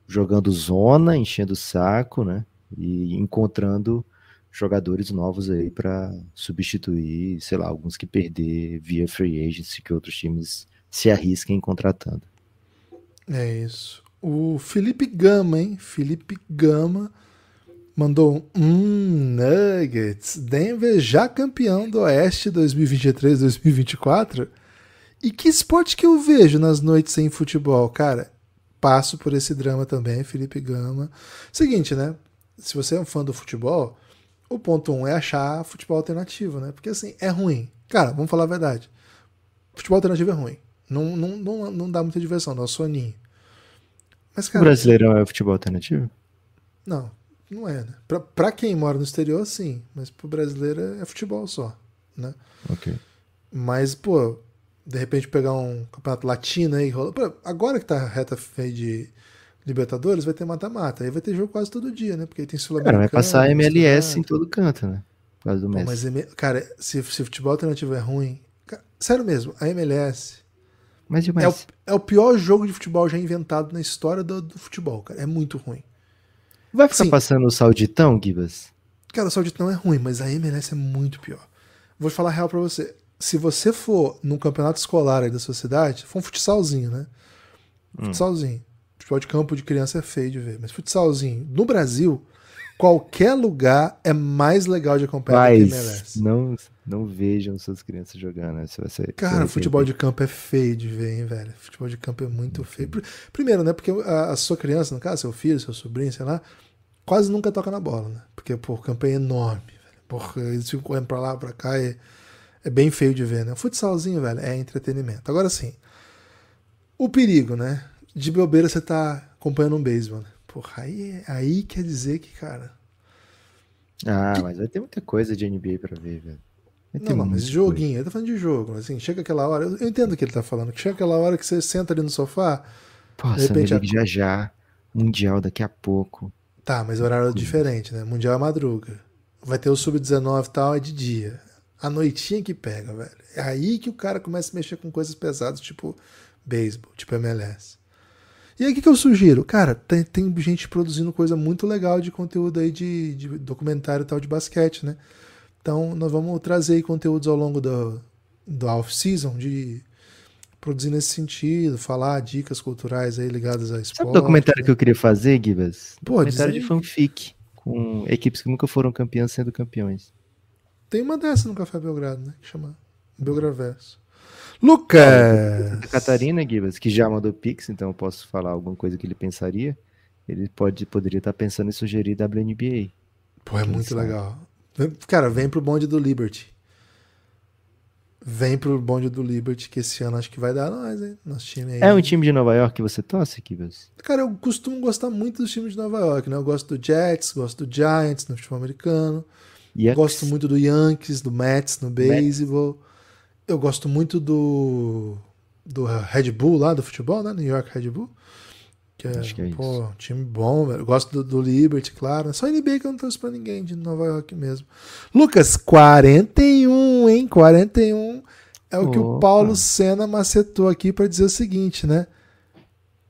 jogando zona, enchendo o saco, né? E encontrando jogadores novos aí para substituir, sei lá, alguns que perder via free agency que outros times se arrisquem contratando. É isso. O Felipe Gama, hein? Felipe Gama mandou um Nuggets. Denver já campeão do Oeste 2023-2024. E que esporte que eu vejo nas noites sem futebol, cara? Passo por esse drama também, Felipe Gama. Seguinte, né? Se você é um fã do futebol, o ponto um é achar futebol alternativo, né? Porque assim, é ruim. Cara, vamos falar a verdade. Futebol alternativo é ruim. Não, não, não, não dá muita diversão, dá é soninho. Mas, cara, o brasileirão é futebol alternativo? Não, não é, né? Pra, pra quem mora no exterior, sim. Mas pro brasileiro é futebol só, né? Ok. Mas, pô, de repente pegar um campeonato latino aí, rola... agora que tá reta feia de Libertadores, vai ter mata-mata. Aí vai ter jogo quase todo dia, né? Porque aí tem Sul-Americano. Cara, vai passar MLS em todo canto, né? Quase do Messi. Pô, mas, cara, se, se o futebol alternativo é ruim. Cara, sério mesmo, a MLS. Mas É o, é o pior jogo de futebol já inventado na história do, do futebol, cara. É muito ruim. Vai ficar Sim. passando o Sauditão, Gibas? Cara, o Sauditão é ruim, mas a MLS é muito pior. Vou falar real pra você. Se você for num campeonato escolar aí da sua cidade, for um futsalzinho, né? Hum. Futsalzinho futebol de campo de criança é feio de ver, mas futsalzinho no Brasil, qualquer lugar é mais legal de acompanhar do que merece. Não, não vejam suas crianças jogando, isso vai ser. Cara, vai futebol de campo é feio de ver, hein, velho? Futebol de campo é muito feio. Primeiro, né? Porque a, a sua criança, no caso, seu filho, seu sobrinho, sei lá, quase nunca toca na bola, né? Porque, pô, o campo é enorme, velho. Porra, eles ficam correndo pra lá, pra cá e. É, é bem feio de ver, né? Futsalzinho, velho, é entretenimento. Agora sim, o perigo, né? de bobeira você tá acompanhando um beisebol, né? Porra, aí, aí quer dizer que, cara. Ah, que... mas vai ter muita coisa de NBA pra ver, velho. Não, não, mas joguinho, coisa. ele tá falando de jogo, assim, chega aquela hora, eu, eu entendo o que ele tá falando, que chega aquela hora que você senta ali no sofá. Pô, de repente, a... já já, Mundial daqui a pouco. Tá, mas horário diferente, né? Mundial é madruga. Vai ter o sub-19 e tal, é de dia. A noitinha que pega, velho. É aí que o cara começa a mexer com coisas pesadas, tipo beisebol, tipo MLS. E aí o que, que eu sugiro? Cara, tem, tem, gente produzindo coisa muito legal de conteúdo aí de, de documentário e tal de basquete, né? Então nós vamos trazer aí conteúdos ao longo do, do off-season de produzir nesse sentido, falar dicas culturais aí ligadas a esporte. Sabe o documentário né? que eu queria fazer, Gibas? Pô, documentário de fanfic com equipes que nunca foram campeãs sendo campeões. Tem uma dessa no Café Belgrado, né? Que chama Belgraverso. Lucas! Catarina Gibas, que já mandou Pix, então eu posso falar alguma coisa que ele pensaria. Ele pode, poderia estar tá pensando em sugerir WNBA. Pô, é muito sabe? legal. Cara, vem pro bonde do Liberty. Vem pro bonde do Liberty, que esse ano acho que vai dar nós, hein? Nosso time aí. É um time de Nova York que você torce, Kivas? Cara, eu costumo gostar muito dos times de Nova York, né? Eu gosto do Jets, gosto do Giants no futebol americano. Gosto muito do Yankees, do Mets no baseball. Mets eu gosto muito do do Red Bull lá do futebol, né? New York Red Bull. Que é, que é pô, um time bom, velho. gosto do, do, Liberty, claro. Só NBA que eu não trouxe pra ninguém de Nova York mesmo. Lucas, 41, hein? 41 é o Opa. que o Paulo Senna macetou aqui para dizer o seguinte, né?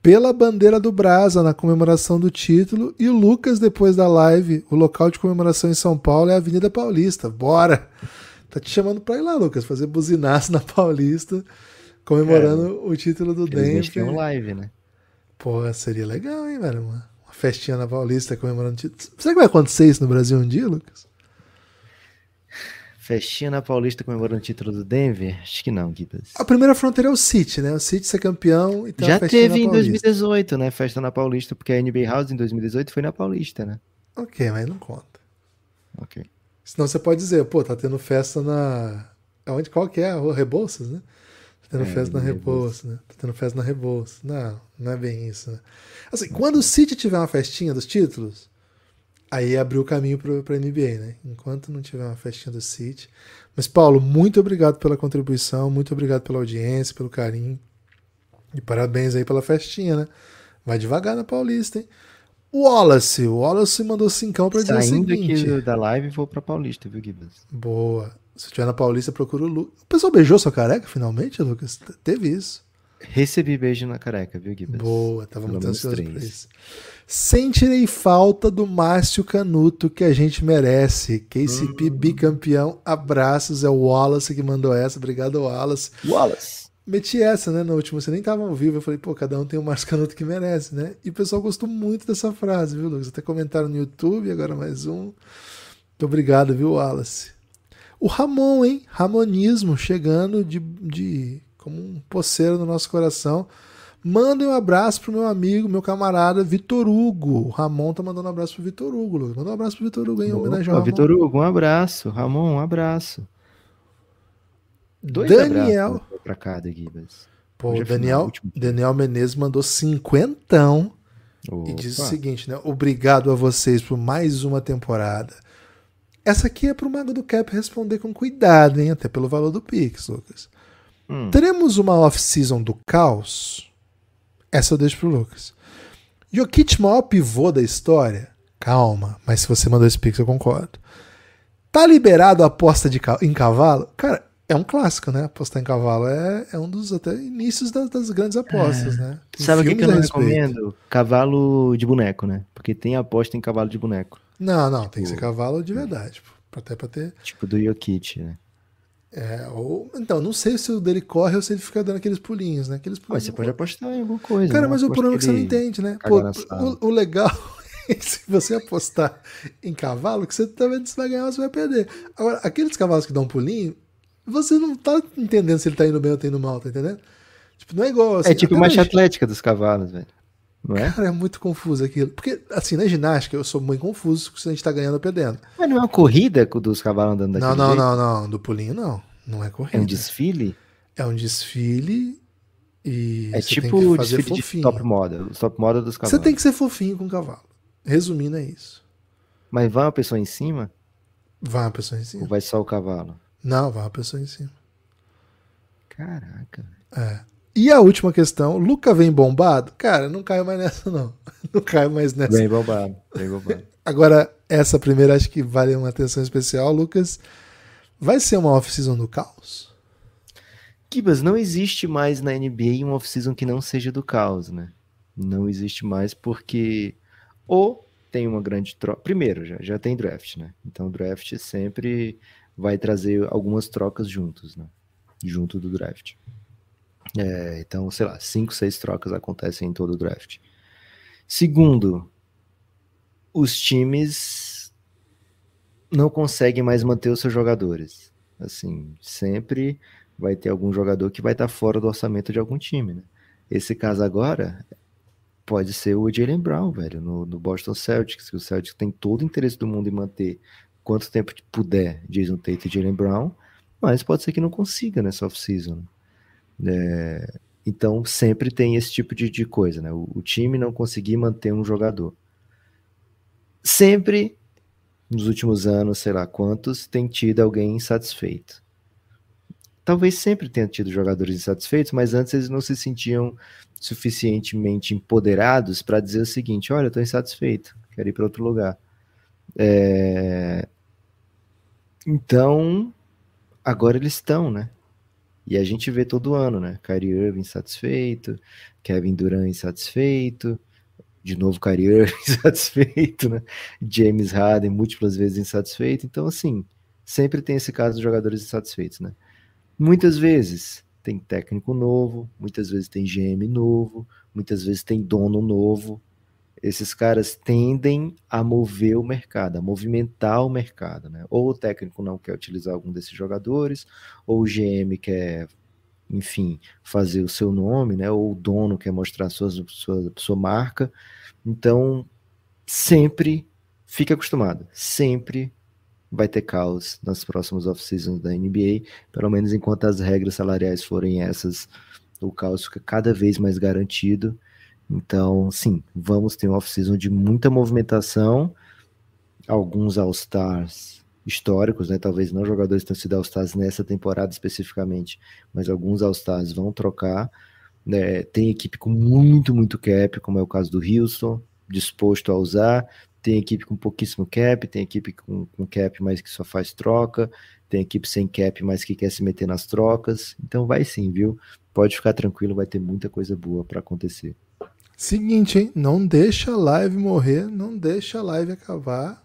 Pela bandeira do Brasa na comemoração do título e o Lucas depois da live, o local de comemoração em São Paulo é a Avenida Paulista. Bora! tá te chamando pra ir lá, Lucas, fazer buzinaço na Paulista, comemorando é, o título do Denver. tem um live, né? Pô, seria legal, hein, velho? Uma, uma festinha na Paulista comemorando o título. Será que vai acontecer isso no Brasil um dia, Lucas? Festinha na Paulista comemorando o título do Denver? Acho que não, Guidas. A primeira fronteira é o City, né? O City ser campeão e então Já teve em 2018, né? Festa na Paulista, porque a NBA House em 2018 foi na Paulista, né? Ok, mas não conta. Ok. Senão você pode dizer, pô, tá tendo festa na. onde qual que é? A Rebouças, né? Tá tendo é, festa na Rebouças, né? Tá tendo festa na Rebouças. Não, não é bem isso, né? Assim, quando o City tiver uma festinha dos títulos, aí abriu o caminho para a NBA, né? Enquanto não tiver uma festinha do City. Mas, Paulo, muito obrigado pela contribuição, muito obrigado pela audiência, pelo carinho. E parabéns aí pela festinha, né? Vai devagar na Paulista, hein? O Wallace, o Wallace mandou cincão pra dizer o seguinte. aqui da live, vou pra Paulista, viu, Gibbons? Boa. Se tiver na Paulista, procura o Lucas. O pessoal beijou sua careca, finalmente, Lucas? Teve isso. Recebi beijo na careca, viu, Gibbons? Boa, tava Pelo muito ansioso três. pra isso. Sentirei falta do Márcio Canuto, que a gente merece. KCP hum. bicampeão, abraços. É o Wallace que mandou essa. Obrigado, Wallace. Wallace meti essa, né? Na última, você nem tava ao vivo. Eu falei, pô, cada um tem o mais Márcio Canuto que merece, né? E o pessoal gostou muito dessa frase, viu, Lucas? Até comentaram no YouTube, agora mais um. Muito obrigado, viu, Wallace? O Ramon, hein? Ramonismo chegando de, de como um poceiro no nosso coração. Mandem um abraço pro meu amigo, meu camarada Vitor Hugo. O Ramon tá mandando um abraço pro Vitor Hugo, Lucas. Manda um abraço pro Vitor Hugo, hein? Homenagem ao Ramon. Vitor Hugo, um abraço. Ramon, um abraço. Dois Daniel. Abraços para cada, Gui, mas... Pô, o Daniel, Daniel Menezes mandou cinquentão Opa. e diz o seguinte, né? Obrigado a vocês por mais uma temporada. Essa aqui é pro Mago do Cap responder com cuidado, hein? Até pelo valor do Pix, Lucas. Hum. Teremos uma off-season do caos? Essa eu deixo pro Lucas. E kit maior pivô da história? Calma, mas se você mandou esse Pix, eu concordo. Tá liberado a aposta de, em cavalo? Cara, é um clássico, né? Apostar em cavalo é, é um dos até inícios das, das grandes apostas, é. né? Tem Sabe o que, que eu recomendo? Cavalo de boneco, né? Porque tem aposta em cavalo de boneco. Não, não, tipo, tem que ser tipo, cavalo de é. verdade. É. Até pra ter. Tipo do Yokit, né? É, ou. Então, não sei se o dele corre ou se ele fica dando aqueles pulinhos, né? Aqueles pulinhos. Mas você pode apostar em alguma coisa. Cara, né? mas o problema é que você não entende, né? Pô, o, o legal é se você apostar em cavalo, que você também vai ganhar, você vai perder. Agora, aqueles cavalos que dão um pulinho, você não tá entendendo se ele tá indo bem ou tá indo mal, tá entendendo? Tipo, não é igual. Assim, é tipo uma atlética dos cavalos, velho. Não é? Cara, é muito confuso aquilo. Porque, assim, na ginástica eu sou muito confuso se a gente tá ganhando ou perdendo. Mas não é uma corrida dos cavalos andando daqui? Não, não, jeito? não, não. Do pulinho, não. Não é corrida. É um desfile? É um desfile e. É tipo o desfile fofinho. de top model. Top model dos cavalos. Você tem que ser fofinho com o cavalo. Resumindo, é isso. Mas vai uma pessoa em cima? Vai uma pessoa em cima. Ou vai só o cavalo? Não, vai uma pessoa em cima. Caraca. É. E a última questão, Luca vem bombado? Cara, não cai mais nessa, não. Não cai mais nessa. Vem bombado, vem bombado. Agora, essa primeira acho que vale uma atenção especial, Lucas. Vai ser uma off-season do caos? Kibas, não existe mais na NBA uma off-season que não seja do caos, né? Não existe mais porque ou tem uma grande troca. Primeiro, já, já tem draft, né? Então, draft sempre vai trazer algumas trocas juntos, né? junto do draft. É, então, sei lá, cinco, seis trocas acontecem em todo o draft. Segundo, os times não conseguem mais manter os seus jogadores. Assim, sempre vai ter algum jogador que vai estar tá fora do orçamento de algum time, né? Esse caso agora pode ser o Jalen Brown, velho, no, no Boston Celtics, que o Celtics tem todo o interesse do mundo em manter quanto tempo puder Jason Tate e Jalen Brown, mas pode ser que não consiga nessa off-season. É, então sempre tem esse tipo de, de coisa, né? O, o, time não conseguir manter um jogador. Sempre, nos últimos anos, sei lá quantos, tem tido alguém insatisfeito. Talvez sempre tenha tido jogadores insatisfeitos, mas antes eles não se sentiam suficientemente empoderados para dizer o seguinte: olha, eu estou insatisfeito, quero ir para outro lugar. É, então, agora eles estão, né? E a gente vê todo ano, né? Kyrie Irving insatisfeito, Kevin Durant insatisfeito, de novo Kyrie Irving insatisfeito, né? James Harden múltiplas vezes insatisfeito. Então, assim, sempre tem esse caso de jogadores insatisfeitos, né? Muitas vezes tem técnico novo, muitas vezes tem GM novo, muitas vezes tem dono novo, esses caras tendem a mover o mercado, a movimentar o mercado, né? Ou o técnico não quer utilizar algum desses jogadores, ou o GM quer, enfim, fazer o seu nome, né? Ou o dono quer mostrar sua, sua, sua marca. Então, sempre fique acostumado, sempre vai ter caos nas próximas off-seasons da NBA, pelo menos enquanto as regras salariais forem essas, o caos fica cada vez mais garantido então, sim, vamos ter um off-season de muita movimentação, alguns All-Stars históricos, né? Talvez não jogadores tenham sido All-Stars nessa temporada especificamente, mas alguns All-Stars vão trocar. Né? Tem equipe com muito, muito cap, como é o caso do Houston, disposto a usar. Tem equipe com pouquíssimo cap, tem equipe com, com cap, mas que só faz troca. Tem equipe sem cap, mas que quer se meter nas trocas. Então vai sim, viu? Pode ficar tranquilo, vai ter muita coisa boa para acontecer. Seguinte, hein? Não deixa a live morrer, não deixa a live acabar.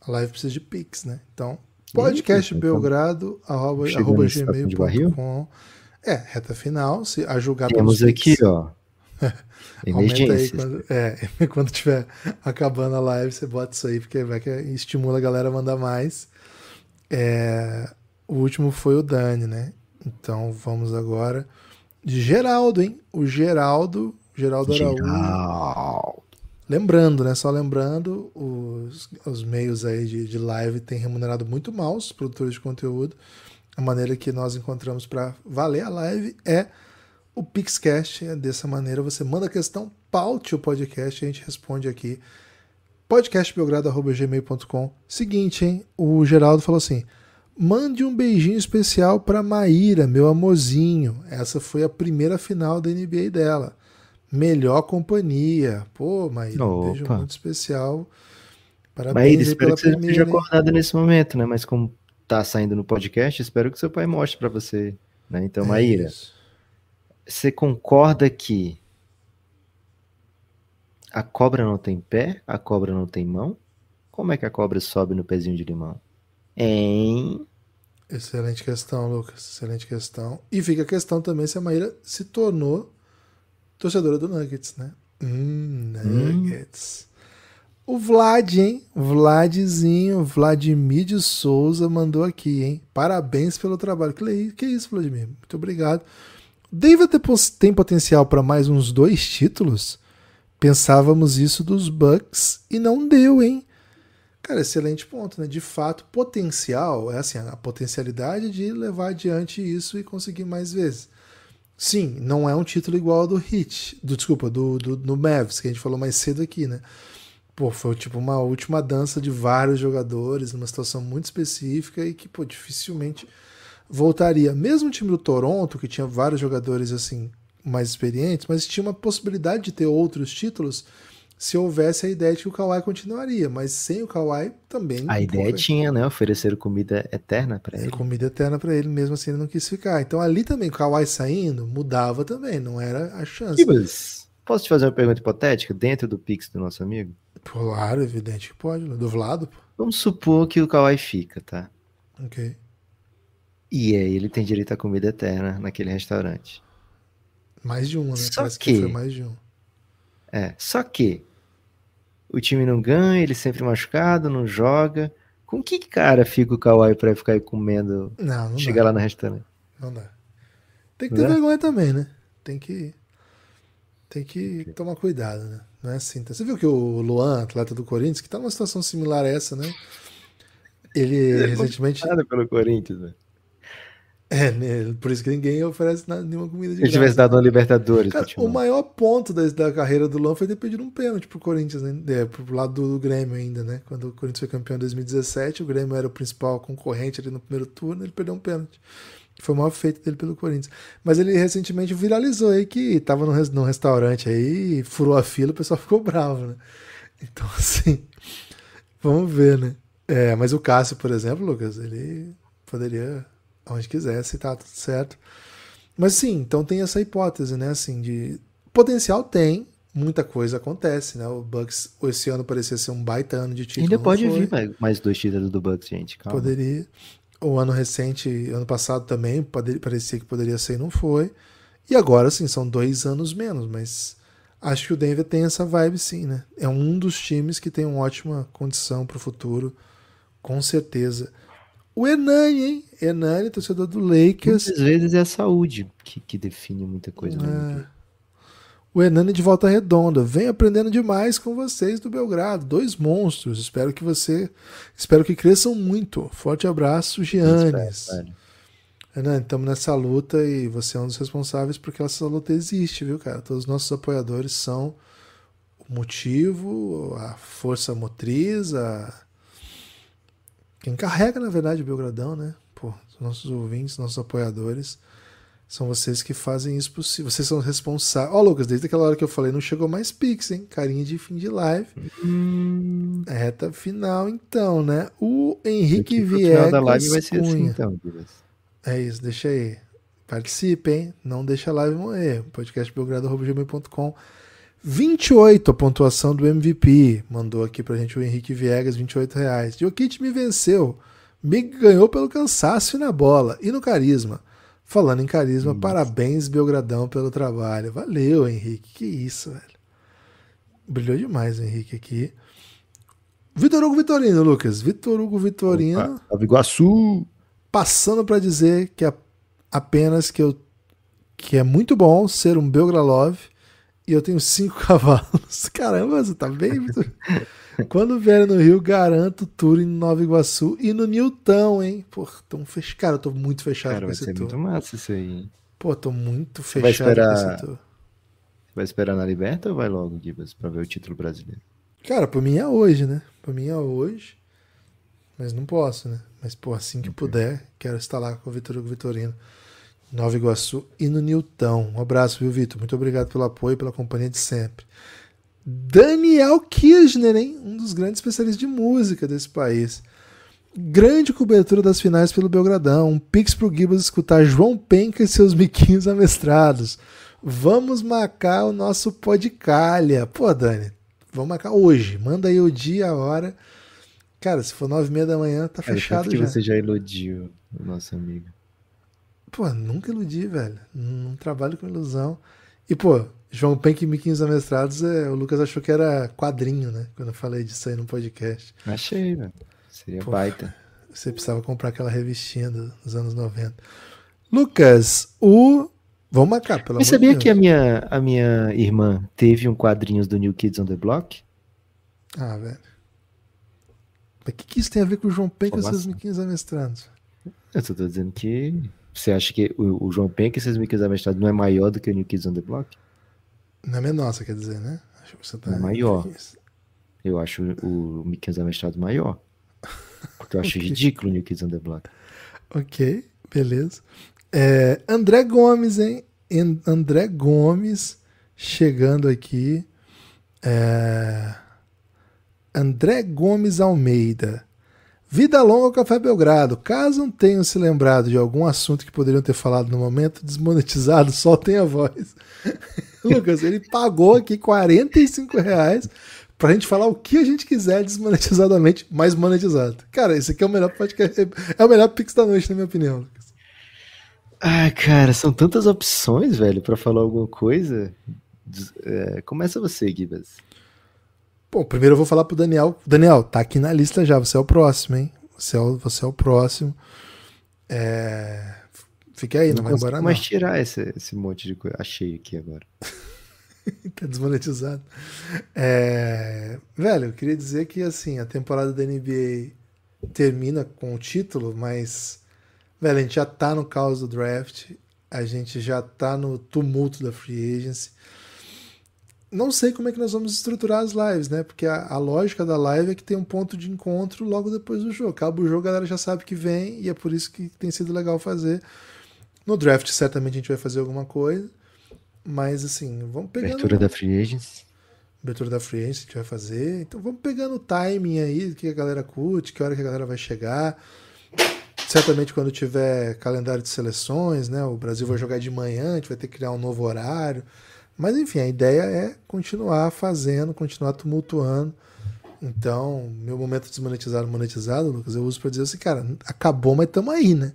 A live precisa de Pix, né? Então, podcastbelgrado.gmail.com É, reta final, se a julgar Temos aqui, ó. Emergências. Quando, é, quando tiver acabando a live, você bota isso aí, porque vai que estimula a galera a mandar mais. É, o último foi o Dani, né? Então vamos agora de Geraldo, hein? O Geraldo Geraldo Araújo. Lembrando, né? Só lembrando, os, os meios aí de, de live têm remunerado muito mal os produtores de conteúdo. A maneira que nós encontramos para valer a live é o Pixcast. É dessa maneira, você manda a questão, paute o podcast, a gente responde aqui. podcastbelgrado.gmail.com. Seguinte, hein? O Geraldo falou assim: mande um beijinho especial para Maíra, meu amorzinho. Essa foi a primeira final da NBA dela. Melhor Companhia. Pô, Maíra, um beijo muito especial. Parabéns Maíra, espero que você primeira, esteja acordada nesse momento, né? Mas como tá saindo no podcast, espero que seu pai mostre para você. Né? Então, é Maíra, isso. você concorda que a cobra não tem pé, a cobra não tem mão? Como é que a cobra sobe no pezinho de limão? Hein? Excelente questão, Lucas. Excelente questão. E fica a questão também se a Maíra se tornou torcedora do Nuggets, né? Hum, hum. Nuggets. Hum. O Vlad, hein? Vladzinho, Vladimir de Souza mandou aqui, hein? Parabéns pelo trabalho. Que isso, Vladimir? Muito obrigado. David tem potencial para mais uns dois títulos? Pensávamos isso dos Bucks e não deu, hein? Cara, excelente ponto, né? De fato, potencial é assim, a potencialidade de levar adiante isso e conseguir mais vezes. Sim, não é um título igual ao do Hit, do desculpa, do, do, do Mavs, que a gente falou mais cedo aqui, né? Pô, foi tipo uma última dança de vários jogadores, numa situação muito específica e que, pô, dificilmente voltaria. Mesmo o time do Toronto, que tinha vários jogadores assim mais experientes, mas tinha uma possibilidade de ter outros títulos se houvesse a ideia de que o Kawhi continuaria, mas sem o Kawhi também. A ideia tinha, né? Oferecer comida eterna para é, ele. Comida eterna para ele, mesmo assim ele não quis ficar. Então ali também, o Kawhi saindo, mudava também, não era a chance. Ibas, posso te fazer uma pergunta hipotética dentro do Pix do nosso amigo? Claro, evidente que pode, né? do Vlado. Vamos supor que o Kawhi fica, tá? Ok. E aí ele tem direito à comida eterna naquele restaurante. Mais de uma, né? Só Parece que, que foi mais de uma. É, só que o time não ganha, ele sempre machucado, não joga. Com que cara fica o Kawhi pra ficar aí comendo? Não, não chegar dá. lá na restante? Não dá. Tem que ter né? vergonha também, né? Tem que. Tem que tomar cuidado, né? Não é assim. Então, você viu que o Luan, atleta do Corinthians, que tá numa situação similar a essa, né? Ele, ele é recentemente. É pelo Corinthians, né? É, né? por isso que ninguém oferece nenhuma comida de Se graça. tivesse dado uma Libertadores. Cara, o maior ponto da, da carreira do Luan foi ter pedido um pênalti pro Corinthians, né? É, pro lado do, do, Grêmio ainda, né? Quando o Corinthians foi campeão em 2017, o Grêmio era o principal concorrente ali no primeiro turno, ele perdeu um pênalti. Foi o maior feito dele pelo Corinthians. Mas ele recentemente viralizou aí que tava num, num restaurante aí, furou a fila, o pessoal ficou bravo, né? Então, assim, vamos ver, né? É, mas o Cássio, por exemplo, Lucas, ele poderia onde quisesse, tá tudo certo. Mas sim, então tem essa hipótese, né? Assim, de potencial tem, muita coisa acontece, né? O Bucks esse ano parecia ser um baita ano de títulos Ainda pode foi. vir mais dois títulos do Bucks, gente. Calma. Poderia. O ano recente, ano passado também, parecia que poderia ser e não foi. E agora, sim, são dois anos menos, mas acho que o Denver tem essa vibe, sim, né? É um dos times que tem uma ótima condição para o futuro, com certeza. O Enani, hein? Enani, torcedor do Lakers. Muitas vezes é a saúde que, que define muita coisa. Né, é. O Enani de volta redonda. vem aprendendo demais com vocês do Belgrado. Dois monstros. Espero que você. Espero que cresçam muito. Forte abraço, Giannis. Enani, estamos nessa luta e você é um dos responsáveis porque essa luta existe, viu, cara? Todos os nossos apoiadores são o motivo, a força motriz, a quem carrega, na verdade, o Belgradão, né? Pô, nossos ouvintes, nossos apoiadores. São vocês que fazem isso possível. Vocês são responsáveis. Ó, oh, Lucas, desde aquela hora que eu falei, não chegou mais Pix, hein? Carinha de fim de live. Hum. É reta final, então, né? O Henrique Vieira. O final da live vai ser assim, então, É isso, deixa aí. Participem, não deixa a live morrer. Podcast Belgrado.gmail.com. 28 a pontuação do MVP. Mandou aqui pra gente o Henrique Viegas, 28 reais. Jokic me venceu. Me ganhou pelo cansaço e na bola. E no carisma. Falando em carisma, parabéns, Belgradão, pelo trabalho. Valeu, Henrique. Que isso, velho. Brilhou demais Henrique aqui. Vitor Hugo Vitorino, Lucas. Vitor Hugo Vitorino. Opa, Iguaçu. Passando para dizer que é apenas que eu que é muito bom ser um Belgralove e eu tenho cinco cavalos. Caramba, você tá bem, Vitor? Quando vier no Rio, garanto tour em Nova Iguaçu e no Nilton, hein? Pô, tão fech... Cara, eu tô muito fechado Cara, com esse tour. Cara, vai ser muito massa isso aí. Pô, tô muito fechado vai esperar... com esse tour. Vai esperar na Liberta ou vai logo, Gibas, pra ver o título brasileiro? Cara, pra mim é hoje, né? Pra mim é hoje. Mas não posso, né? Mas, pô, assim que puder, quero estar lá com o Vitor Hugo Vitorino. Nova Iguaçu e no Nilton. Um abraço, viu, Vitor? Muito obrigado pelo apoio, e pela companhia de sempre. Daniel Kirchner, hein? um dos grandes especialistas de música desse país. Grande cobertura das finais pelo Belgradão. Um pix pro Gibas escutar João Penca e seus miquinhos amestrados. Vamos marcar o nosso podicalha. Pô, Dani, vamos marcar hoje. Manda aí o dia, a hora. Cara, se for nove e meia da manhã, tá fechado Achando que você já iludiu o nosso amigo pô, nunca iludi, velho. Não trabalho com ilusão. E, pô, João Penck e Miquinhos Amestrados, é, o Lucas achou que era quadrinho, né? Quando eu falei disso aí no podcast. Achei, velho. Seria pô, baita. Você precisava comprar aquela revistinha dos anos 90. Lucas, o. Vamos marcar, pelo amor sabia Deus. que a minha, a minha irmã teve um quadrinho do New Kids on the Block? Ah, velho. Mas o que, que isso tem a ver com o João Penck assim? e os seus Miquinhos Amestrados? Eu só tô dizendo que você acha que o, o João que vocês esses Mickey's Amestrados não é maior do que o New Kids on the Block? Não é menor, você quer dizer, né? Acho que você tá é maior. Eu acho o Mickey's Amestrado maior. Porque eu acho okay. ridículo o New Kids on the Block. Ok, beleza. É, André Gomes, hein? André Gomes chegando aqui. É... André Gomes Almeida. Vida longa ao Café Belgrado. Caso não tenham se lembrado de algum assunto que poderiam ter falado no momento, desmonetizado, só tem a voz. Lucas, ele pagou aqui 45 reais pra gente falar o que a gente quiser desmonetizadamente, mas monetizado. Cara, esse aqui é o melhor podcast, é o melhor Pix da noite, na minha opinião, Lucas. Ah, cara, são tantas opções, velho, para falar alguma coisa. É, começa você, Gibas. Bom, primeiro eu vou falar pro Daniel. Daniel, tá aqui na lista já, você é o próximo, hein? Você é o, você é o próximo. É... Fique aí, não, não vai embora não. Mas tirar esse, esse monte de coisa. Achei aqui agora. tá desmonetizado. É... Velho, eu queria dizer que assim, a temporada da NBA termina com o título, mas velho, a gente já tá no caos do draft, a gente já tá no tumulto da free agency não sei como é que nós vamos estruturar as lives, né? Porque a, a, lógica da live é que tem um ponto de encontro logo depois do jogo. Acaba o jogo, a galera já sabe que vem e é por isso que tem sido legal fazer. No draft, certamente a gente vai fazer alguma coisa, mas assim, vamos pegando. Abertura da Free Agents. Abertura da Free Agents a gente vai fazer. Então vamos pegando o timing aí, o que a galera curte, que hora que a galera vai chegar. Certamente quando tiver calendário de seleções, né? O Brasil vai jogar de manhã, a gente vai ter que criar um novo horário. Mas enfim, a ideia é continuar fazendo, continuar tumultuando. Então, meu momento desmonetizado, monetizado, Lucas, eu uso para dizer assim, cara, acabou, mas estamos aí, né?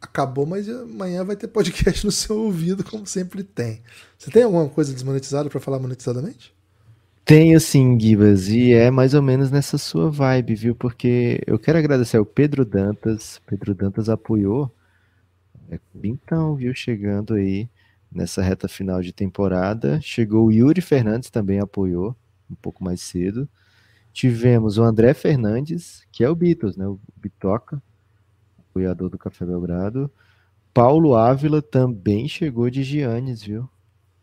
Acabou, mas amanhã vai ter podcast no seu ouvido, como sempre tem. Você tem alguma coisa desmonetizada para falar monetizadamente? Tenho sim, Gibas, e é mais ou menos nessa sua vibe, viu? Porque eu quero agradecer ao Pedro Dantas. Pedro Dantas apoiou. É, então, viu? Chegando aí nessa reta final de temporada. Chegou o Yuri Fernandes, também apoiou um pouco mais cedo. Tivemos o André Fernandes, que é o Beatles, né? O Bitoca, apoiador do Café Belgrado. Paulo Ávila também chegou de Giannis, viu?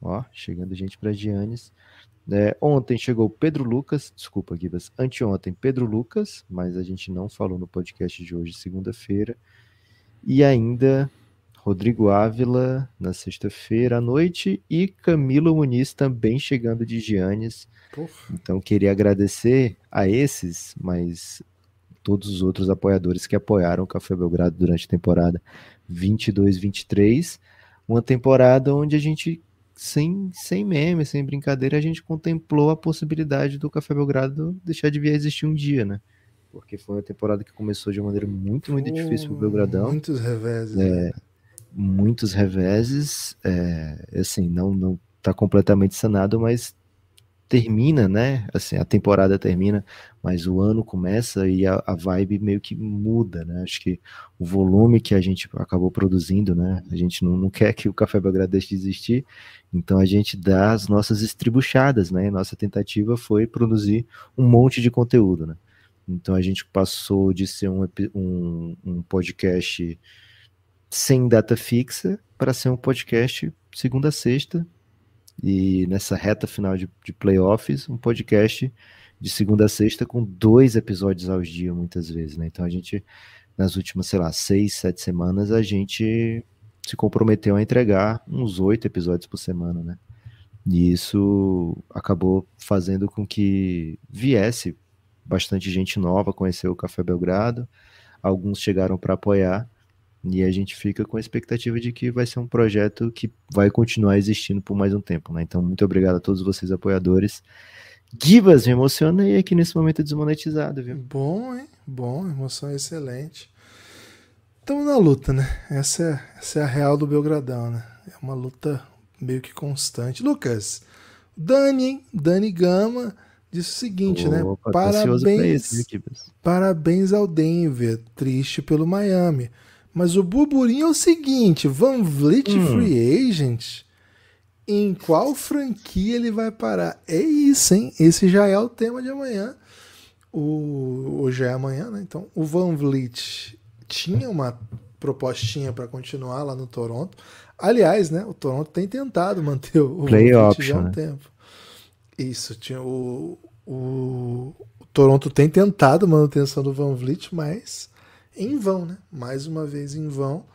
Ó, chegando gente para Giannis. É, ontem chegou Pedro Lucas, desculpa, Gibas, anteontem Pedro Lucas, mas a gente não falou no podcast de hoje, segunda-feira. E ainda Rodrigo Ávila na sexta-feira à noite e Camilo Muniz também chegando de Giannis. Então queria agradecer a esses, mas todos os outros apoiadores que apoiaram o Café Belgrado durante a temporada 22-23, uma temporada onde a gente sem, sem meme, sem brincadeira, a gente contemplou a possibilidade do Café Belgrado deixar de vir a existir um dia, né? porque foi uma temporada que começou de uma maneira muito, muito difícil difícil pro hum, Belgradão. Muitos reveses. É, né? muitos reveses, é, assim, não não está completamente sanado, mas termina, né? Assim, a temporada termina, mas o ano começa e a, a, vibe meio que muda, né? Acho que o volume que a gente acabou produzindo, né? A gente não, não quer que o Café Belgrado deixe de existir, então a gente dá as nossas estribuchadas, né? nossa tentativa foi produzir um monte de conteúdo, né? Então a gente passou de ser um, um, um podcast sem data fixa para ser um podcast segunda a sexta e nessa reta final de, de playoffs, um podcast de segunda a sexta com dois episódios ao dia muitas vezes, né? Então a gente nas últimas, sei lá, seis, sete semanas a gente se comprometeu a entregar uns oito episódios por semana, né? E isso acabou fazendo com que viesse bastante gente nova conhecer o Café Belgrado. Alguns chegaram para apoiar e a gente fica com a expectativa de que vai ser um projeto que vai continuar existindo por mais um tempo, né? Então, muito obrigado a todos vocês apoiadores. Gibas, me emocionei aqui nesse momento desmonetizado, viu? Bom, hein? Bom, emoção excelente. Estamos na luta, né? Essa é, essa é a real do Belgradão, né? É uma luta meio que constante. Lucas, Dani, hein? Dani Gama disse o seguinte, né? Opa, né? Parabéns, esse, parabéns ao Denver, triste pelo Miami. Mas o burburinho é o seguinte: Van Vliet hum. Free Agent, em qual franquia ele vai parar? É isso, hein? Esse já é o tema de amanhã. O, hoje é amanhã, né? Então, o Van Vliet tinha uma propostinha para continuar lá no Toronto. Aliás, né? O Toronto tem tentado manter o Play Van option, já há um né? tempo. Isso, tinha o, o, o Toronto tem tentado manutenção do Van Vliet, mas em vão, né? Mais uma vez em vão.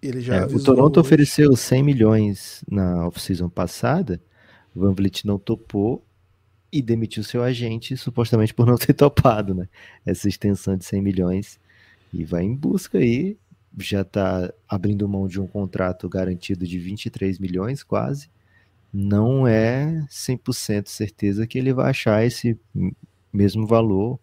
Ele já é, o Toronto hoje. ofereceu 100 milhões na off-season passada. Van Vliet não topou e demitiu seu agente, supostamente por não ter topado, né? Essa extensão de 100 milhões. E vai em busca aí. Já está abrindo mão de um contrato garantido de 23 milhões, quase. Não é 100% certeza que ele vai achar esse mesmo valor,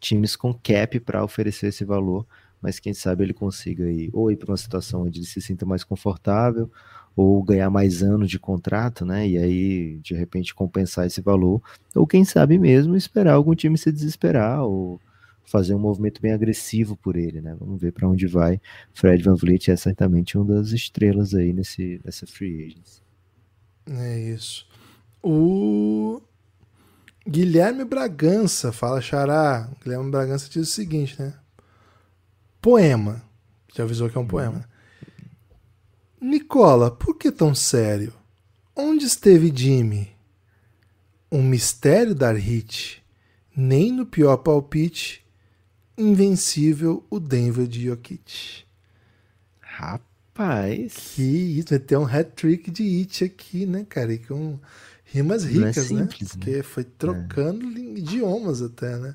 times com cap para oferecer esse valor mas quem sabe ele consiga aí, ou ir para uma situação onde ele se sinta mais confortável, ou ganhar mais anos de contrato, né? E aí, de repente, compensar esse valor, ou quem sabe mesmo esperar algum time se desesperar, ou fazer um movimento bem agressivo por ele, né? Vamos ver para onde vai. Fred Van Vliet é certamente uma das estrelas aí nesse, nessa free agency. É isso. O Guilherme Bragança fala, Xará. Guilherme Bragança diz o seguinte, né? Poema. Já avisou que é um poema. Nicola, por que tão sério? Onde esteve Jimmy? Um mistério dar hit, nem no pior palpite, invencível o Denver de Jokic. Rapaz. Que isso, vai ter um hat-trick de hit aqui, né, cara? E com rimas é ricas, é simples, né? Porque foi trocando é. idiomas até, né?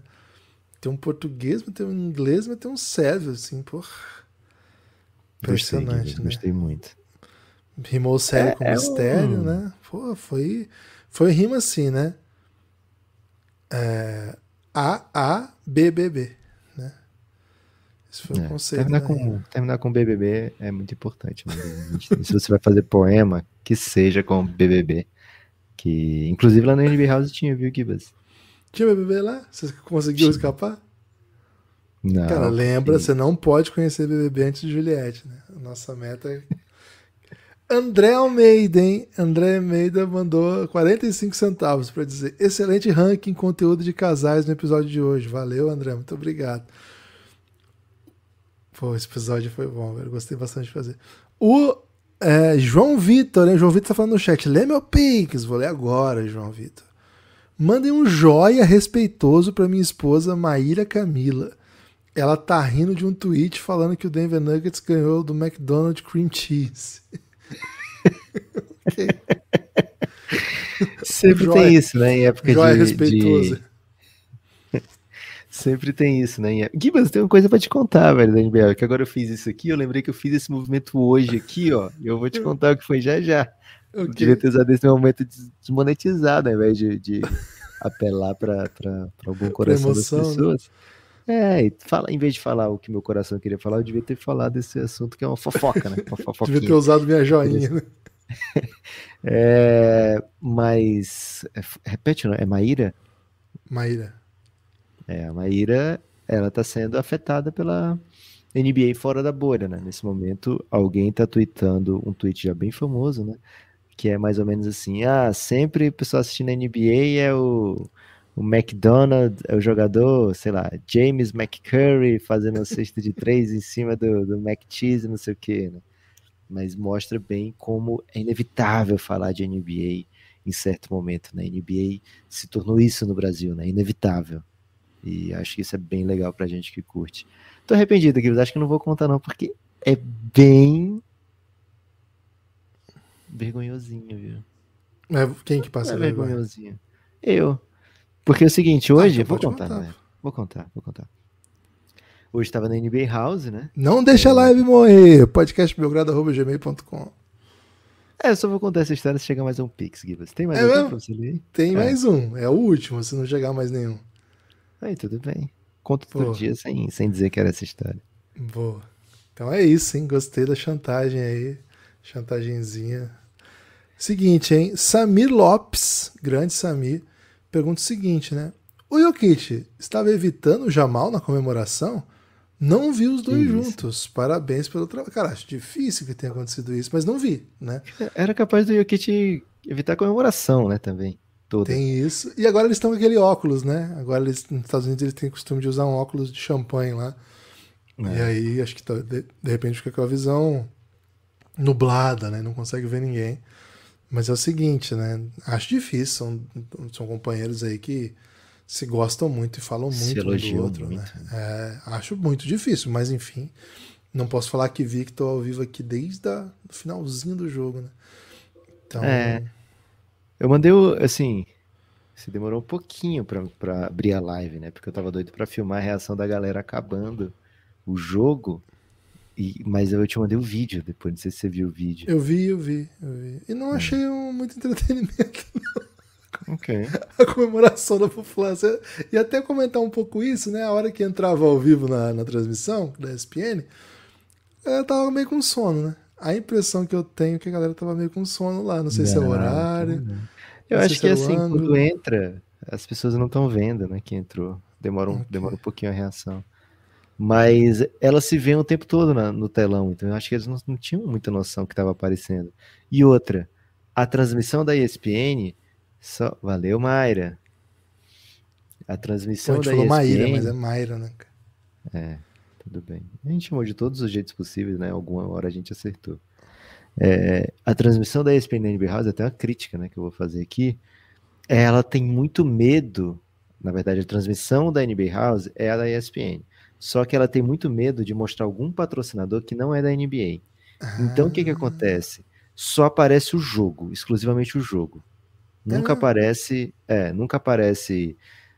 Tem um português, mas tem um inglês, mas tem um sérvio, assim, porra. Impressionante, gostei, né? Gostei muito. Rimou sério é, com é mistério, um... né? Pô, foi, foi rima assim, né? É, a, A, B, B, B. Né? Esse foi é, conceito. Terminar, né? com, terminar com BBB é muito importante. Né? Se você vai fazer poema, que seja com BBB. Que, inclusive lá no NB House tinha, viu, Gibas? Tinha BBB lá? Você conseguiu escapar? Não. Cara, lembra, sim. você não pode conhecer BBB antes de Juliette, né? Nossa meta é. André Almeida, hein? André Almeida mandou 45 centavos para dizer: excelente ranking conteúdo de casais no episódio de hoje. Valeu, André, muito obrigado. Pô, esse episódio foi bom, velho. Gostei bastante de fazer. O é, João Vitor, hein? João Vitor tá falando no chat: lê meu Pix. Vou ler agora, João Vitor. Mandem um joia respeitoso para minha esposa Maíra Camila. Ela tá rindo de um tweet falando que o Denver Nuggets ganhou do McDonald's Cream Cheese. Sempre joia, tem isso, né? Em época joia de, respeitosa. De... Sempre tem isso, né? Gibas, tem uma coisa para te contar, velho, da NBA, que agora eu fiz isso aqui, eu lembrei que eu fiz esse movimento hoje aqui, ó, e eu vou te contar o que foi já já. Okay. Devia ter é usado esse momento desmonetizado, né, ao invés de, de apelar para algum coração emoção, das né? pessoas. Né? É, e fala, em vez de falar o que meu coração queria falar, eu devia ter falado esse assunto que é uma fofoca, né? Uma devia ter usado minha joinha, né? é, mas. É, repete, não? É Maíra? Maíra. É, a Maíra, ela tá sendo afetada pela NBA fora da bolha, né? Nesse momento, alguém tá tweetando um tweet já bem famoso, né? que é mais ou menos assim: ah, sempre o pessoal assistindo a NBA é o, o McDonald, é o jogador, sei lá, James McCurry fazendo o cesto de três em cima do, do McCheese, não sei o quê, né? Mas mostra bem como é inevitável falar de NBA em certo momento, né? NBA se tornou isso no Brasil, né? Inevitável. E acho que isso é bem legal pra gente que curte. Tô arrependido, Guilherme. Acho que não vou contar, não, porque é bem Vergonhosinho, viu? quem que passa é vergonhosinho? Eu. Porque é o seguinte, ah, hoje. Ah, vou contar, contar. Né? Vou contar, vou contar. Hoje estava na NBA House, né? Não deixa a é. live morrer. podcastbelgrado.gmail.com É, eu só vou contar essa história se chegar mais um Pix, você Tem mais é um pra você ler? Tem é. mais um. É o último, se não chegar mais nenhum. Aí, tudo bem. Conto Pô. dia sem, sem dizer que era essa história. Boa. Então é isso, hein? Gostei da chantagem aí. Chantagenzinha. Seguinte, hein? Samir Lopes, grande Samir, pergunta o seguinte, né? O Jokic estava evitando o Jamal na comemoração? Não vi os dois isso. juntos. Parabéns pelo trabalho. Cara, acho difícil que tenha acontecido isso, mas não vi, né? Era capaz do Jokic evitar a comemoração, né, também. Toda. Tem isso. E agora eles estão com aquele óculos, né? Agora eles, nos Estados Unidos eles têm o costume de usar um óculos de champanhe lá. É. E aí acho que tá, de, de, repente fica com a visão nublada, né? Não consegue ver ninguém. Mas é o seguinte, né? Acho difícil, são, são companheiros aí que se gostam muito e falam muito um do outro, muito. Né? né? É, acho muito difícil, mas enfim, não posso falar que vi que estou ao vivo aqui desde o finalzinho do jogo, né? Então... É, eu mandei, o, assim, se demorou um pouquinho para abrir a live, né? Porque eu tava doido para filmar a reação da galera acabando o jogo. E, mas eu te mandei o um vídeo depois, não sei se você viu o vídeo. Eu vi, eu vi, eu vi. E não é. achei um, muito entretenimento, não. Ok. A comemoração da população. E até comentar um pouco isso, né? A hora que entrava ao vivo na, na transmissão da ESPN, ela tava meio com sono, né? A impressão que eu tenho é que a galera tava meio com sono lá. Não sei não, se é o horário. Não, não. Eu acho que é assim, quando entra, as pessoas não estão vendo, né? Que entrou. Demora um, okay. demora um pouquinho a reação mas elas se vêem o tempo todo na, no telão, então eu acho que eles não, não tinham muita noção que estava aparecendo. E outra, a transmissão da ESPN só... Valeu, Mayra. A transmissão Pô, a gente da falou ESPN... Maíra, mas é Mayra, né? É, tudo bem. A gente chamou de todos os jeitos possíveis, né? Alguma hora a gente acertou. É, a transmissão da ESPN da NB House, até uma crítica né, que eu vou fazer aqui, ela tem muito medo, na verdade a transmissão da NB House é a da ESPN, só que ela tem muito medo de mostrar algum patrocinador que não é da NBA. Então o que, que ah. acontece? Só aparece o jogo, exclusivamente o jogo. Nunca aparece, é, nunca aparece,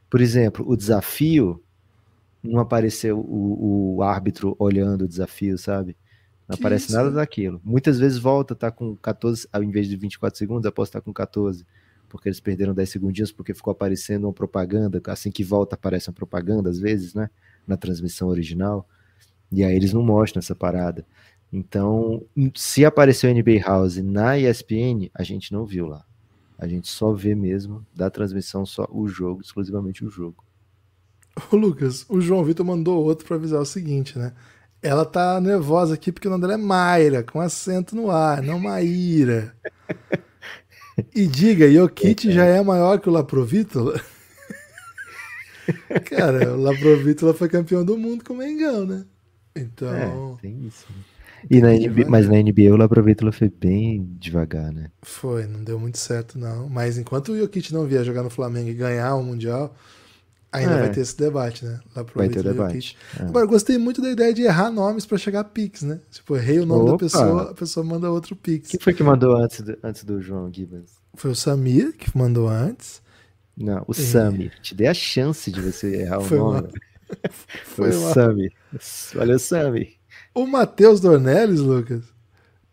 por exemplo, o desafio. Não apareceu o, o árbitro olhando o desafio, sabe? Não que aparece isso? nada daquilo. Muitas vezes volta, tá com 14, ao invés de 24 segundos, após estar tá com 14 porque eles perderam 10 segundinhos, porque ficou aparecendo uma propaganda, assim que volta aparece uma propaganda às vezes, né? na transmissão original. E aí eles não mostram essa parada. Então, se apareceu NBA House na ESPN, a gente não viu lá. A gente só vê mesmo da transmissão só o jogo, exclusivamente o jogo. Ô Lucas, o João Vitor mandou outro para avisar o seguinte, né? Ela tá nervosa aqui porque o nome dela é Mayra, com acento no ar, não Maíra. E diga, Jokic é, é. já é maior que o Laprovítola? Cara, o Labrovítola foi campeão do mundo com o Mengão, né? Então. É, tem isso. Né? E na NBA, mas né? na NBA o Labrovítola foi bem devagar, né? Foi, não deu muito certo, não. Mas enquanto o Jokic não vier jogar no Flamengo e ganhar o Mundial, ainda é. vai ter esse debate, né? Vai ter o debate. É. Agora, gostei muito da ideia de errar nomes para chegar a Pix, né? Tipo, errei o nome Opa. da pessoa, a pessoa manda outro Pix. Quem foi que mandou antes do, antes do João Gibbons? Foi o Samir que mandou antes. Não, o e... É. Sami. Te dei a chance de você errar Foi o nome. Foi, Foi o Sami. Valeu o Sami. O Matheus Dornelles, Lucas,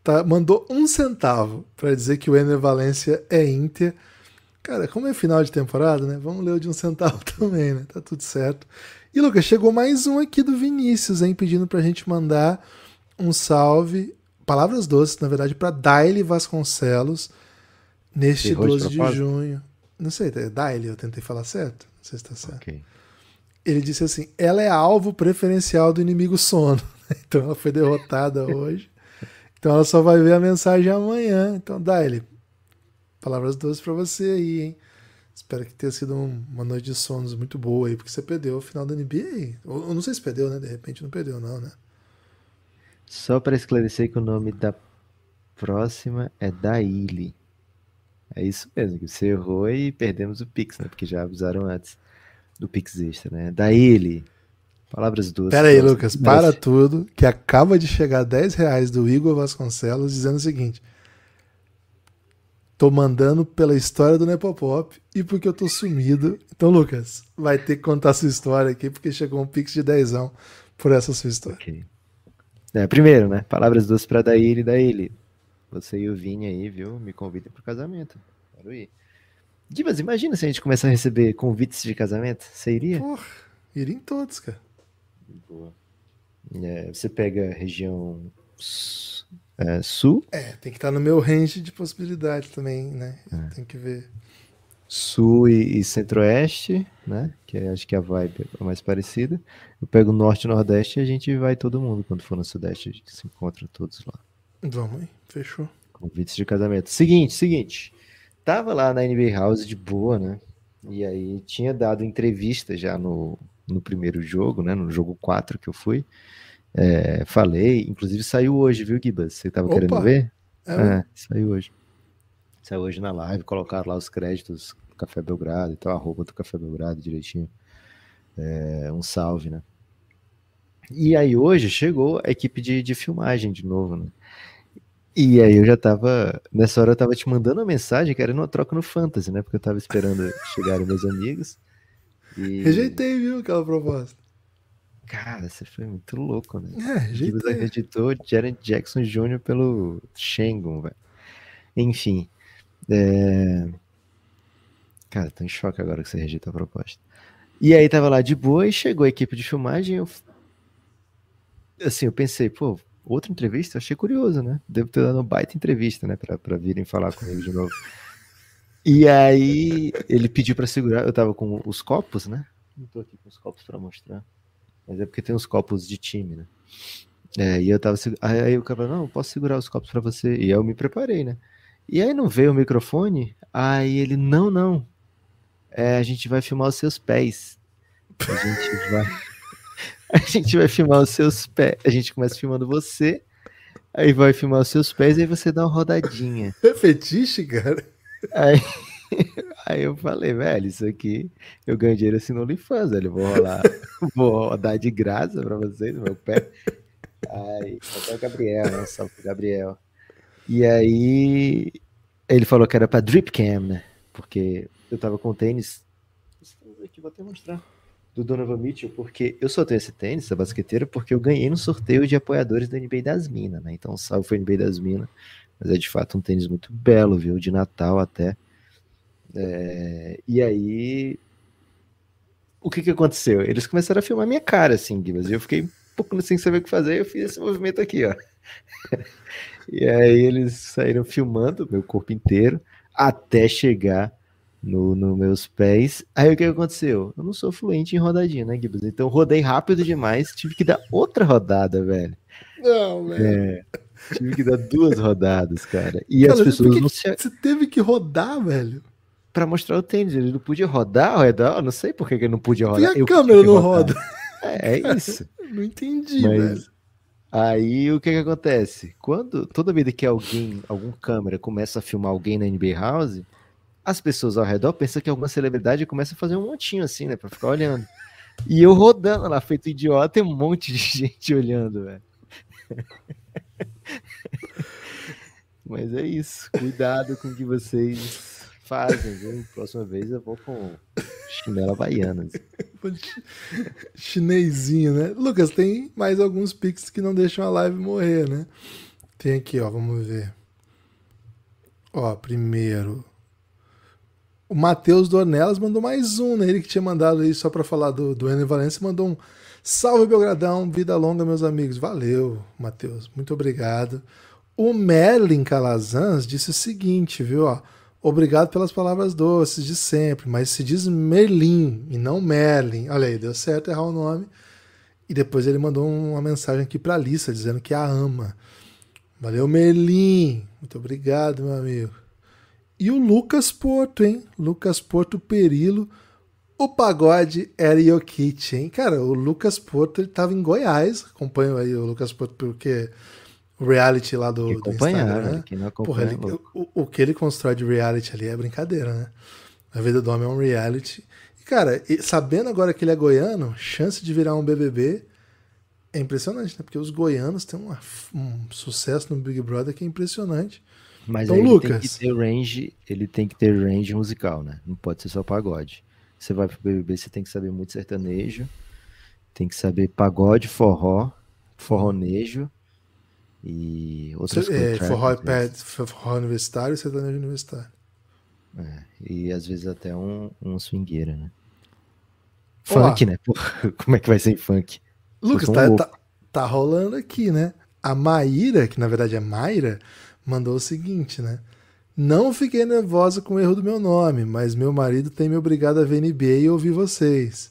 tá, mandou um centavo para dizer que o Ener Valência é Inter. Cara, como é final de temporada, né? Vamos ler o de um centavo também, né? Tá tudo certo. E, Lucas, chegou mais um aqui do Vinícius, hein? Pedindo pra gente mandar um salve, palavras doces, na verdade, para Daile Vasconcelos, neste 12 de junho. Não sei, é, Daile, eu tentei falar certo. Não sei se está certo. Okay. Ele disse assim: ela é alvo preferencial do inimigo sono. Então ela foi derrotada hoje. Então ela só vai ver a mensagem amanhã. Então, Daile, palavras doces para você aí, hein? Espero que tenha sido uma noite de sonos muito boa aí, porque você perdeu o final da NBA. Ou não sei se perdeu, né? De repente não perdeu, não, né? Só para esclarecer que o nome da próxima é Daile. É isso mesmo, que você errou e perdemos o Pix, né? Porque já avisaram antes do Pix Extra, né? Daí ele. Palavras duas. Pera aí, Lucas, para tudo, que acaba de chegar 10 reais do Igor Vasconcelos dizendo o seguinte. Tô mandando pela história do Nepopop e porque eu tô sumido. Então, Lucas, vai ter que contar sua história aqui, porque chegou um pix de dezão por essa sua história. Okay. É, primeiro, né? Palavras duas para Daíli. Daíli, você e o Vini aí, viu? Me convidem pro casamento. Quero ir. Divas, imagina se a gente começar a receber convites de casamento. Você iria? Porra, iria em todos, cara. Boa. É, você pega a região é, sul? É, tem que estar tá no meu range de possibilidade também, né? É. Tem que ver. Sul e, e centro-oeste, né? Que é, acho que a vibe é mais parecida. Eu pego norte e nordeste e a gente vai todo mundo. Quando for no sudeste, a gente se encontra todos lá. Vamos aí, fechou. Convites de casamento. Seguinte, seguinte. Tava lá na NBA House de boa, né? E aí tinha dado entrevista já no, no primeiro jogo, né? No jogo 4 que eu fui. É, falei, inclusive saiu hoje, viu, Gibas? Você tava Opa, querendo ver? É. é, saiu hoje. Saiu hoje na live, colocaram lá os créditos do Café Belgrado então a roupa do Café Belgrado direitinho. É, um salve, né? E aí hoje chegou a equipe de, de filmagem de novo, né? E aí eu já tava. Nessa hora eu tava te mandando uma mensagem, cara, numa troca no Fantasy, né? Porque eu tava esperando chegarem meus amigos. E... Rejeitei, viu, aquela proposta. Cara, você foi muito louco, né? É, rejeitei. Você acreditou Jared Jackson Jr. pelo Shengun, velho. Enfim. É... Cara, tô em choque agora que você rejeitou a proposta. E aí tava lá de boa e chegou a equipe de filmagem. Eu... Assim, eu pensei, pô, outra entrevista, achei curioso, né? Devo ter dado um baita entrevista, né? Para virem falar comigo de novo. E aí ele pediu para segurar, eu tava com os copos, né? Não tô aqui com os copos para mostrar. Mas é porque tem os copos de time, né? É, e eu tava aí o cara falou, não, posso segurar os copos para você. E eu me preparei, né? E aí não veio o microfone, aí ele, não, não. É, a gente vai filmar os seus pés. A gente vai a gente vai filmar os seus pés. A gente começa filmando você, aí vai filmar os seus pés, aí você dá uma rodadinha. É fetiche, cara? Aí, aí eu falei, velho, isso aqui eu ganho dinheiro assim no OnlyFans, velho. Vou rolar, vou rodar de graça pra vocês, meu pé. Aí, até o Gabriel, né? Salve pro Gabriel. E aí ele falou que era pra Drip Cam, né? Porque eu tava com o tênis. Esse tênis aqui, vou até mostrar do Donovan Mitchell, porque eu soltei esse tênis, a basqueteira, porque eu ganhei no sorteio de apoiadores da NBA das Minas, né? Então, salve foi NBA das Minas. Mas é de fato um tênis muito belo, viu? De Natal até. É... E aí. O que que aconteceu? Eles começaram a filmar minha cara, assim, Guilherme. E eu fiquei um pouco sem saber o que fazer, eu fiz esse movimento aqui, ó. e aí eles saíram filmando meu corpo inteiro até chegar no, no, meus pés. Aí o que aconteceu? Eu não sou fluente em rodadinha, né, Gibbs? Então rodei rápido demais, tive que dar outra rodada, velho. Não, velho. É, tive que dar duas rodadas, cara. E cara, as pessoas não se... Você teve que rodar, velho? Pra mostrar o tênis, ele não podia rodar ao redor, não sei por que ele não podia rodar. E a eu câmera não roda. É, é isso. não entendi, Mas... velho. Aí o que, que acontece? Quando toda vida que alguém, algum câmera começa a filmar alguém na NBA House, as pessoas ao redor pensam que alguma celebridade começa a fazer um montinho assim, né? Pra ficar olhando. E eu rodando lá, feito idiota, e um monte de gente olhando, velho. Mas é isso. Cuidado com o que vocês fazem, viu? Próxima vez eu vou com chinela baiana. Assim. Chinesinho, né? Lucas, tem mais alguns pics que não deixam a live morrer, né? Tem aqui, ó, vamos ver. Ó, primeiro, o Matheus Dornelas mandou mais um, né? Ele que tinha mandado aí só para falar do, do Enem Valência, mandou um salve Belgradão, vida longa, meus amigos. Valeu, Matheus, muito obrigado. O Merlin Calazans disse o seguinte, viu? Ó, obrigado pelas palavras doces de sempre, mas se diz Merlin e não Merlin. Olha aí, deu certo errar o nome. E depois ele mandou uma mensagem aqui para a Lissa dizendo que a ama. Valeu, Merlin. Muito obrigado, meu amigo. E o Lucas Porto, hein? Lucas Porto Perilo. O pagode era Jokic, hein? Cara, o Lucas Porto, ele tava em Goiás. Acompanho aí o Lucas Porto, porque o reality lá do, do Instagram, né? né? Que não Porra, ele, o, o, que ele constrói de reality ali é brincadeira, né? A vida do homem é um reality. E, cara, e, sabendo agora que ele é goiano, chance de virar um BBB é impressionante, né? Porque os goianos têm uma, um sucesso no Big Brother que é impressionante. Mas então, Lucas. tem que ter range, ele tem que ter range musical, né? Não pode ser só pagode. Você vai pro BBB, você tem que saber muito sertanejo, tem que saber pagode, forró, forronejo e outras coisas. É, forró, é forró universitário e sertanejo universitário. É, e às vezes até um, um swingueira, né? Olá. Funk, né? Porra, como é que vai ser funk? Lucas, tá, tá, tá rolando aqui, né? A Maíra, que na verdade é Mayra, mandou o seguinte, né? Não fiquei nervosa com o erro do meu nome, mas meu marido tem me obrigado a ver NBA e ouvir vocês.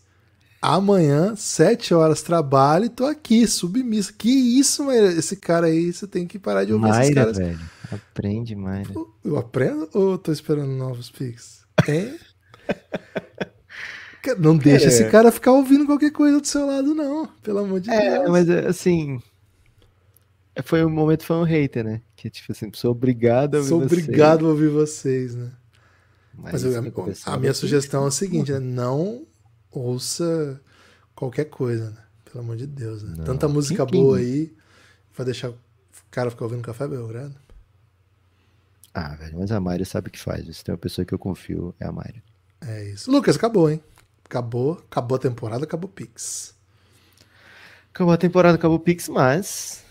Amanhã, sete horas, trabalho e tô aqui, submissa. Que isso, Maíra? Esse cara aí, você tem que parar de ouvir Mayra, esses caras. velho. Aprende, Maíra. Eu, aprendo ou tô esperando novos pics? É? não deixa é. esse cara ficar ouvindo qualquer coisa do seu lado, não. Pelo amor de é, Deus. Mas, assim, é, foi o um momento foi um hater, né? Que tipo assim, sou obrigado a ouvir Sou vocês. obrigado a ouvir vocês, né? Mas, Mas eu, a, a minha sugestão é a né? seguinte, né? Não ouça qualquer coisa, né? Pelo amor de Deus, né? Não. Tanta música Quem boa aí vai deixar o cara ficar ouvindo Café Belgrado. Ah, velho, mas a Mário sabe o que faz. Se tem uma pessoa que eu confio, é a Mário. É isso. Lucas, acabou, hein? Acabou, acabou a temporada, acabou o Pix. Acabou a temporada, acabou o Pix, mas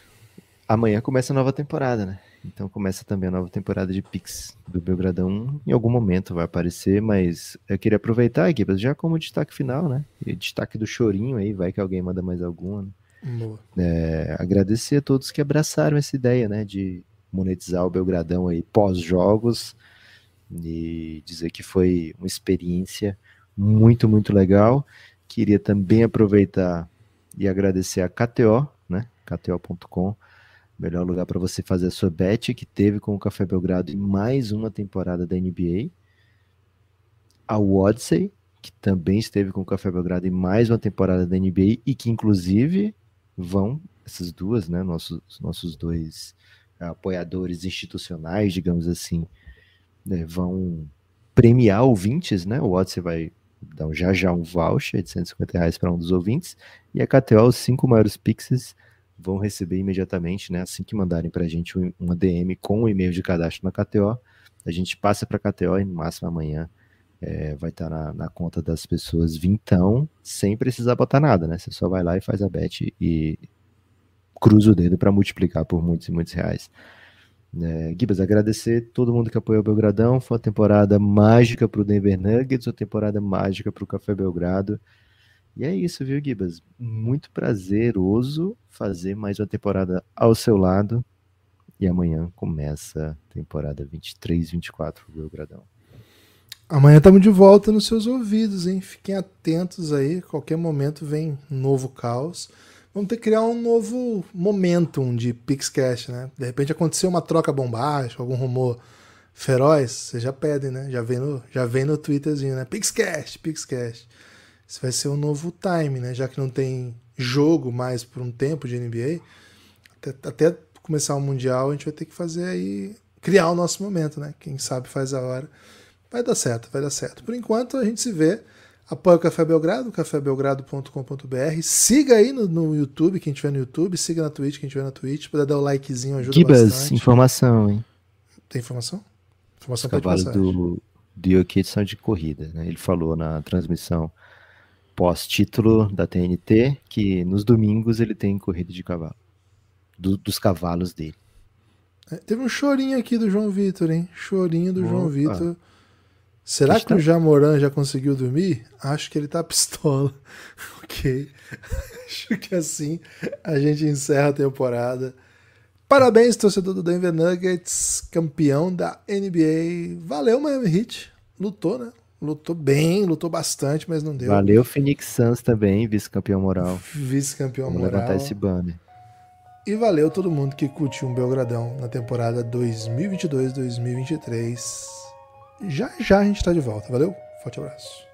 amanhã começa a nova temporada, né? Então começa também a nova temporada de Pix do Belgradão. Em algum momento vai aparecer, mas eu queria aproveitar aqui, já como destaque final, né? E destaque do chorinho aí, vai que alguém manda mais alguma. Né? É, agradecer a todos que abraçaram essa ideia, né? De monetizar o Belgradão aí pós-jogos e dizer que foi uma experiência muito, muito legal. Queria também aproveitar e agradecer a KTO, né? KTO.com Melhor lugar para você fazer a sua bet que teve com o Café Belgrado em mais uma temporada da NBA. A Odyssey, que também esteve com o Café Belgrado em mais uma temporada da NBA e que inclusive vão essas duas, né, nossos nossos dois eh, apoiadores institucionais, digamos assim, né, vão premiar ouvintes, né? O Odyssey vai dar já já um voucher de 150 reais para um dos ouvintes e a KTO os cinco maiores pixels vão receber imediatamente, né, assim que mandarem para a gente uma DM com o e-mail de cadastro na KTO, a gente passa para a KTO e no máximo amanhã é, vai estar tá na, na, conta das pessoas vintão, sem precisar botar nada, né? Você só vai lá e faz a bet e cruza o dedo para multiplicar por muitos e muitos reais. É, Gibas, agradecer todo mundo que apoiou o Belgradão. Foi uma temporada mágica para o Denver Nuggets, uma temporada mágica para o Café Belgrado. E é isso, viu, Gibas? Muito prazeroso fazer mais uma temporada ao seu lado. E amanhã começa a temporada 23, 24, viu, Gradão? Amanhã estamos de volta nos seus ouvidos, hein? Fiquem atentos aí, qualquer momento vem um novo caos. Vamos ter que criar um novo momentum de PixCast, né? De repente aconteceu uma troca bombástica, algum rumor feroz, vocês já pedem, né? Já vem no, já vem no Twitterzinho, né? PixCast, PixCast isso vai ser o um novo time, né? Já que não tem jogo mais por um tempo de NBA, até, até começar o Mundial, a gente vai ter que fazer aí, criar o nosso momento, né? Quem sabe faz a hora. Vai dar certo, vai dar certo. Por enquanto, a gente se vê. Apoie o Café Belgrado, cafébelgrado.com.br. Siga aí no, no, YouTube, quem tiver no YouTube. Siga na Twitch, quem tiver na Twitch. Puder dar o likezinho, ajuda Gibas, bastante. informação, hein? Tem informação? Informação Os cavalos do, do Jokic são de corrida, né? Ele falou na transmissão pós-título da TNT, que nos domingos ele tem corrida de cavalo. Do, dos cavalos dele. É, teve um chorinho aqui do João Vitor, hein? Chorinho do Opa. João Vitor. Será Acho que tá... o Jamoran já conseguiu dormir? Acho que ele tá pistola. ok. Acho que assim a gente encerra a temporada. Parabéns, torcedor do Denver Nuggets, campeão da NBA. Valeu, Miami Heat. Lutou, né? Lutou bem, lutou bastante, mas não deu. Valeu, Phoenix Suns também, vice-campeão moral. Vice-campeão moral. levantar esse banner. E valeu todo mundo que curtiu um Belgradão na temporada 2022-2023. Já já a gente tá de volta, valeu? Forte abraço.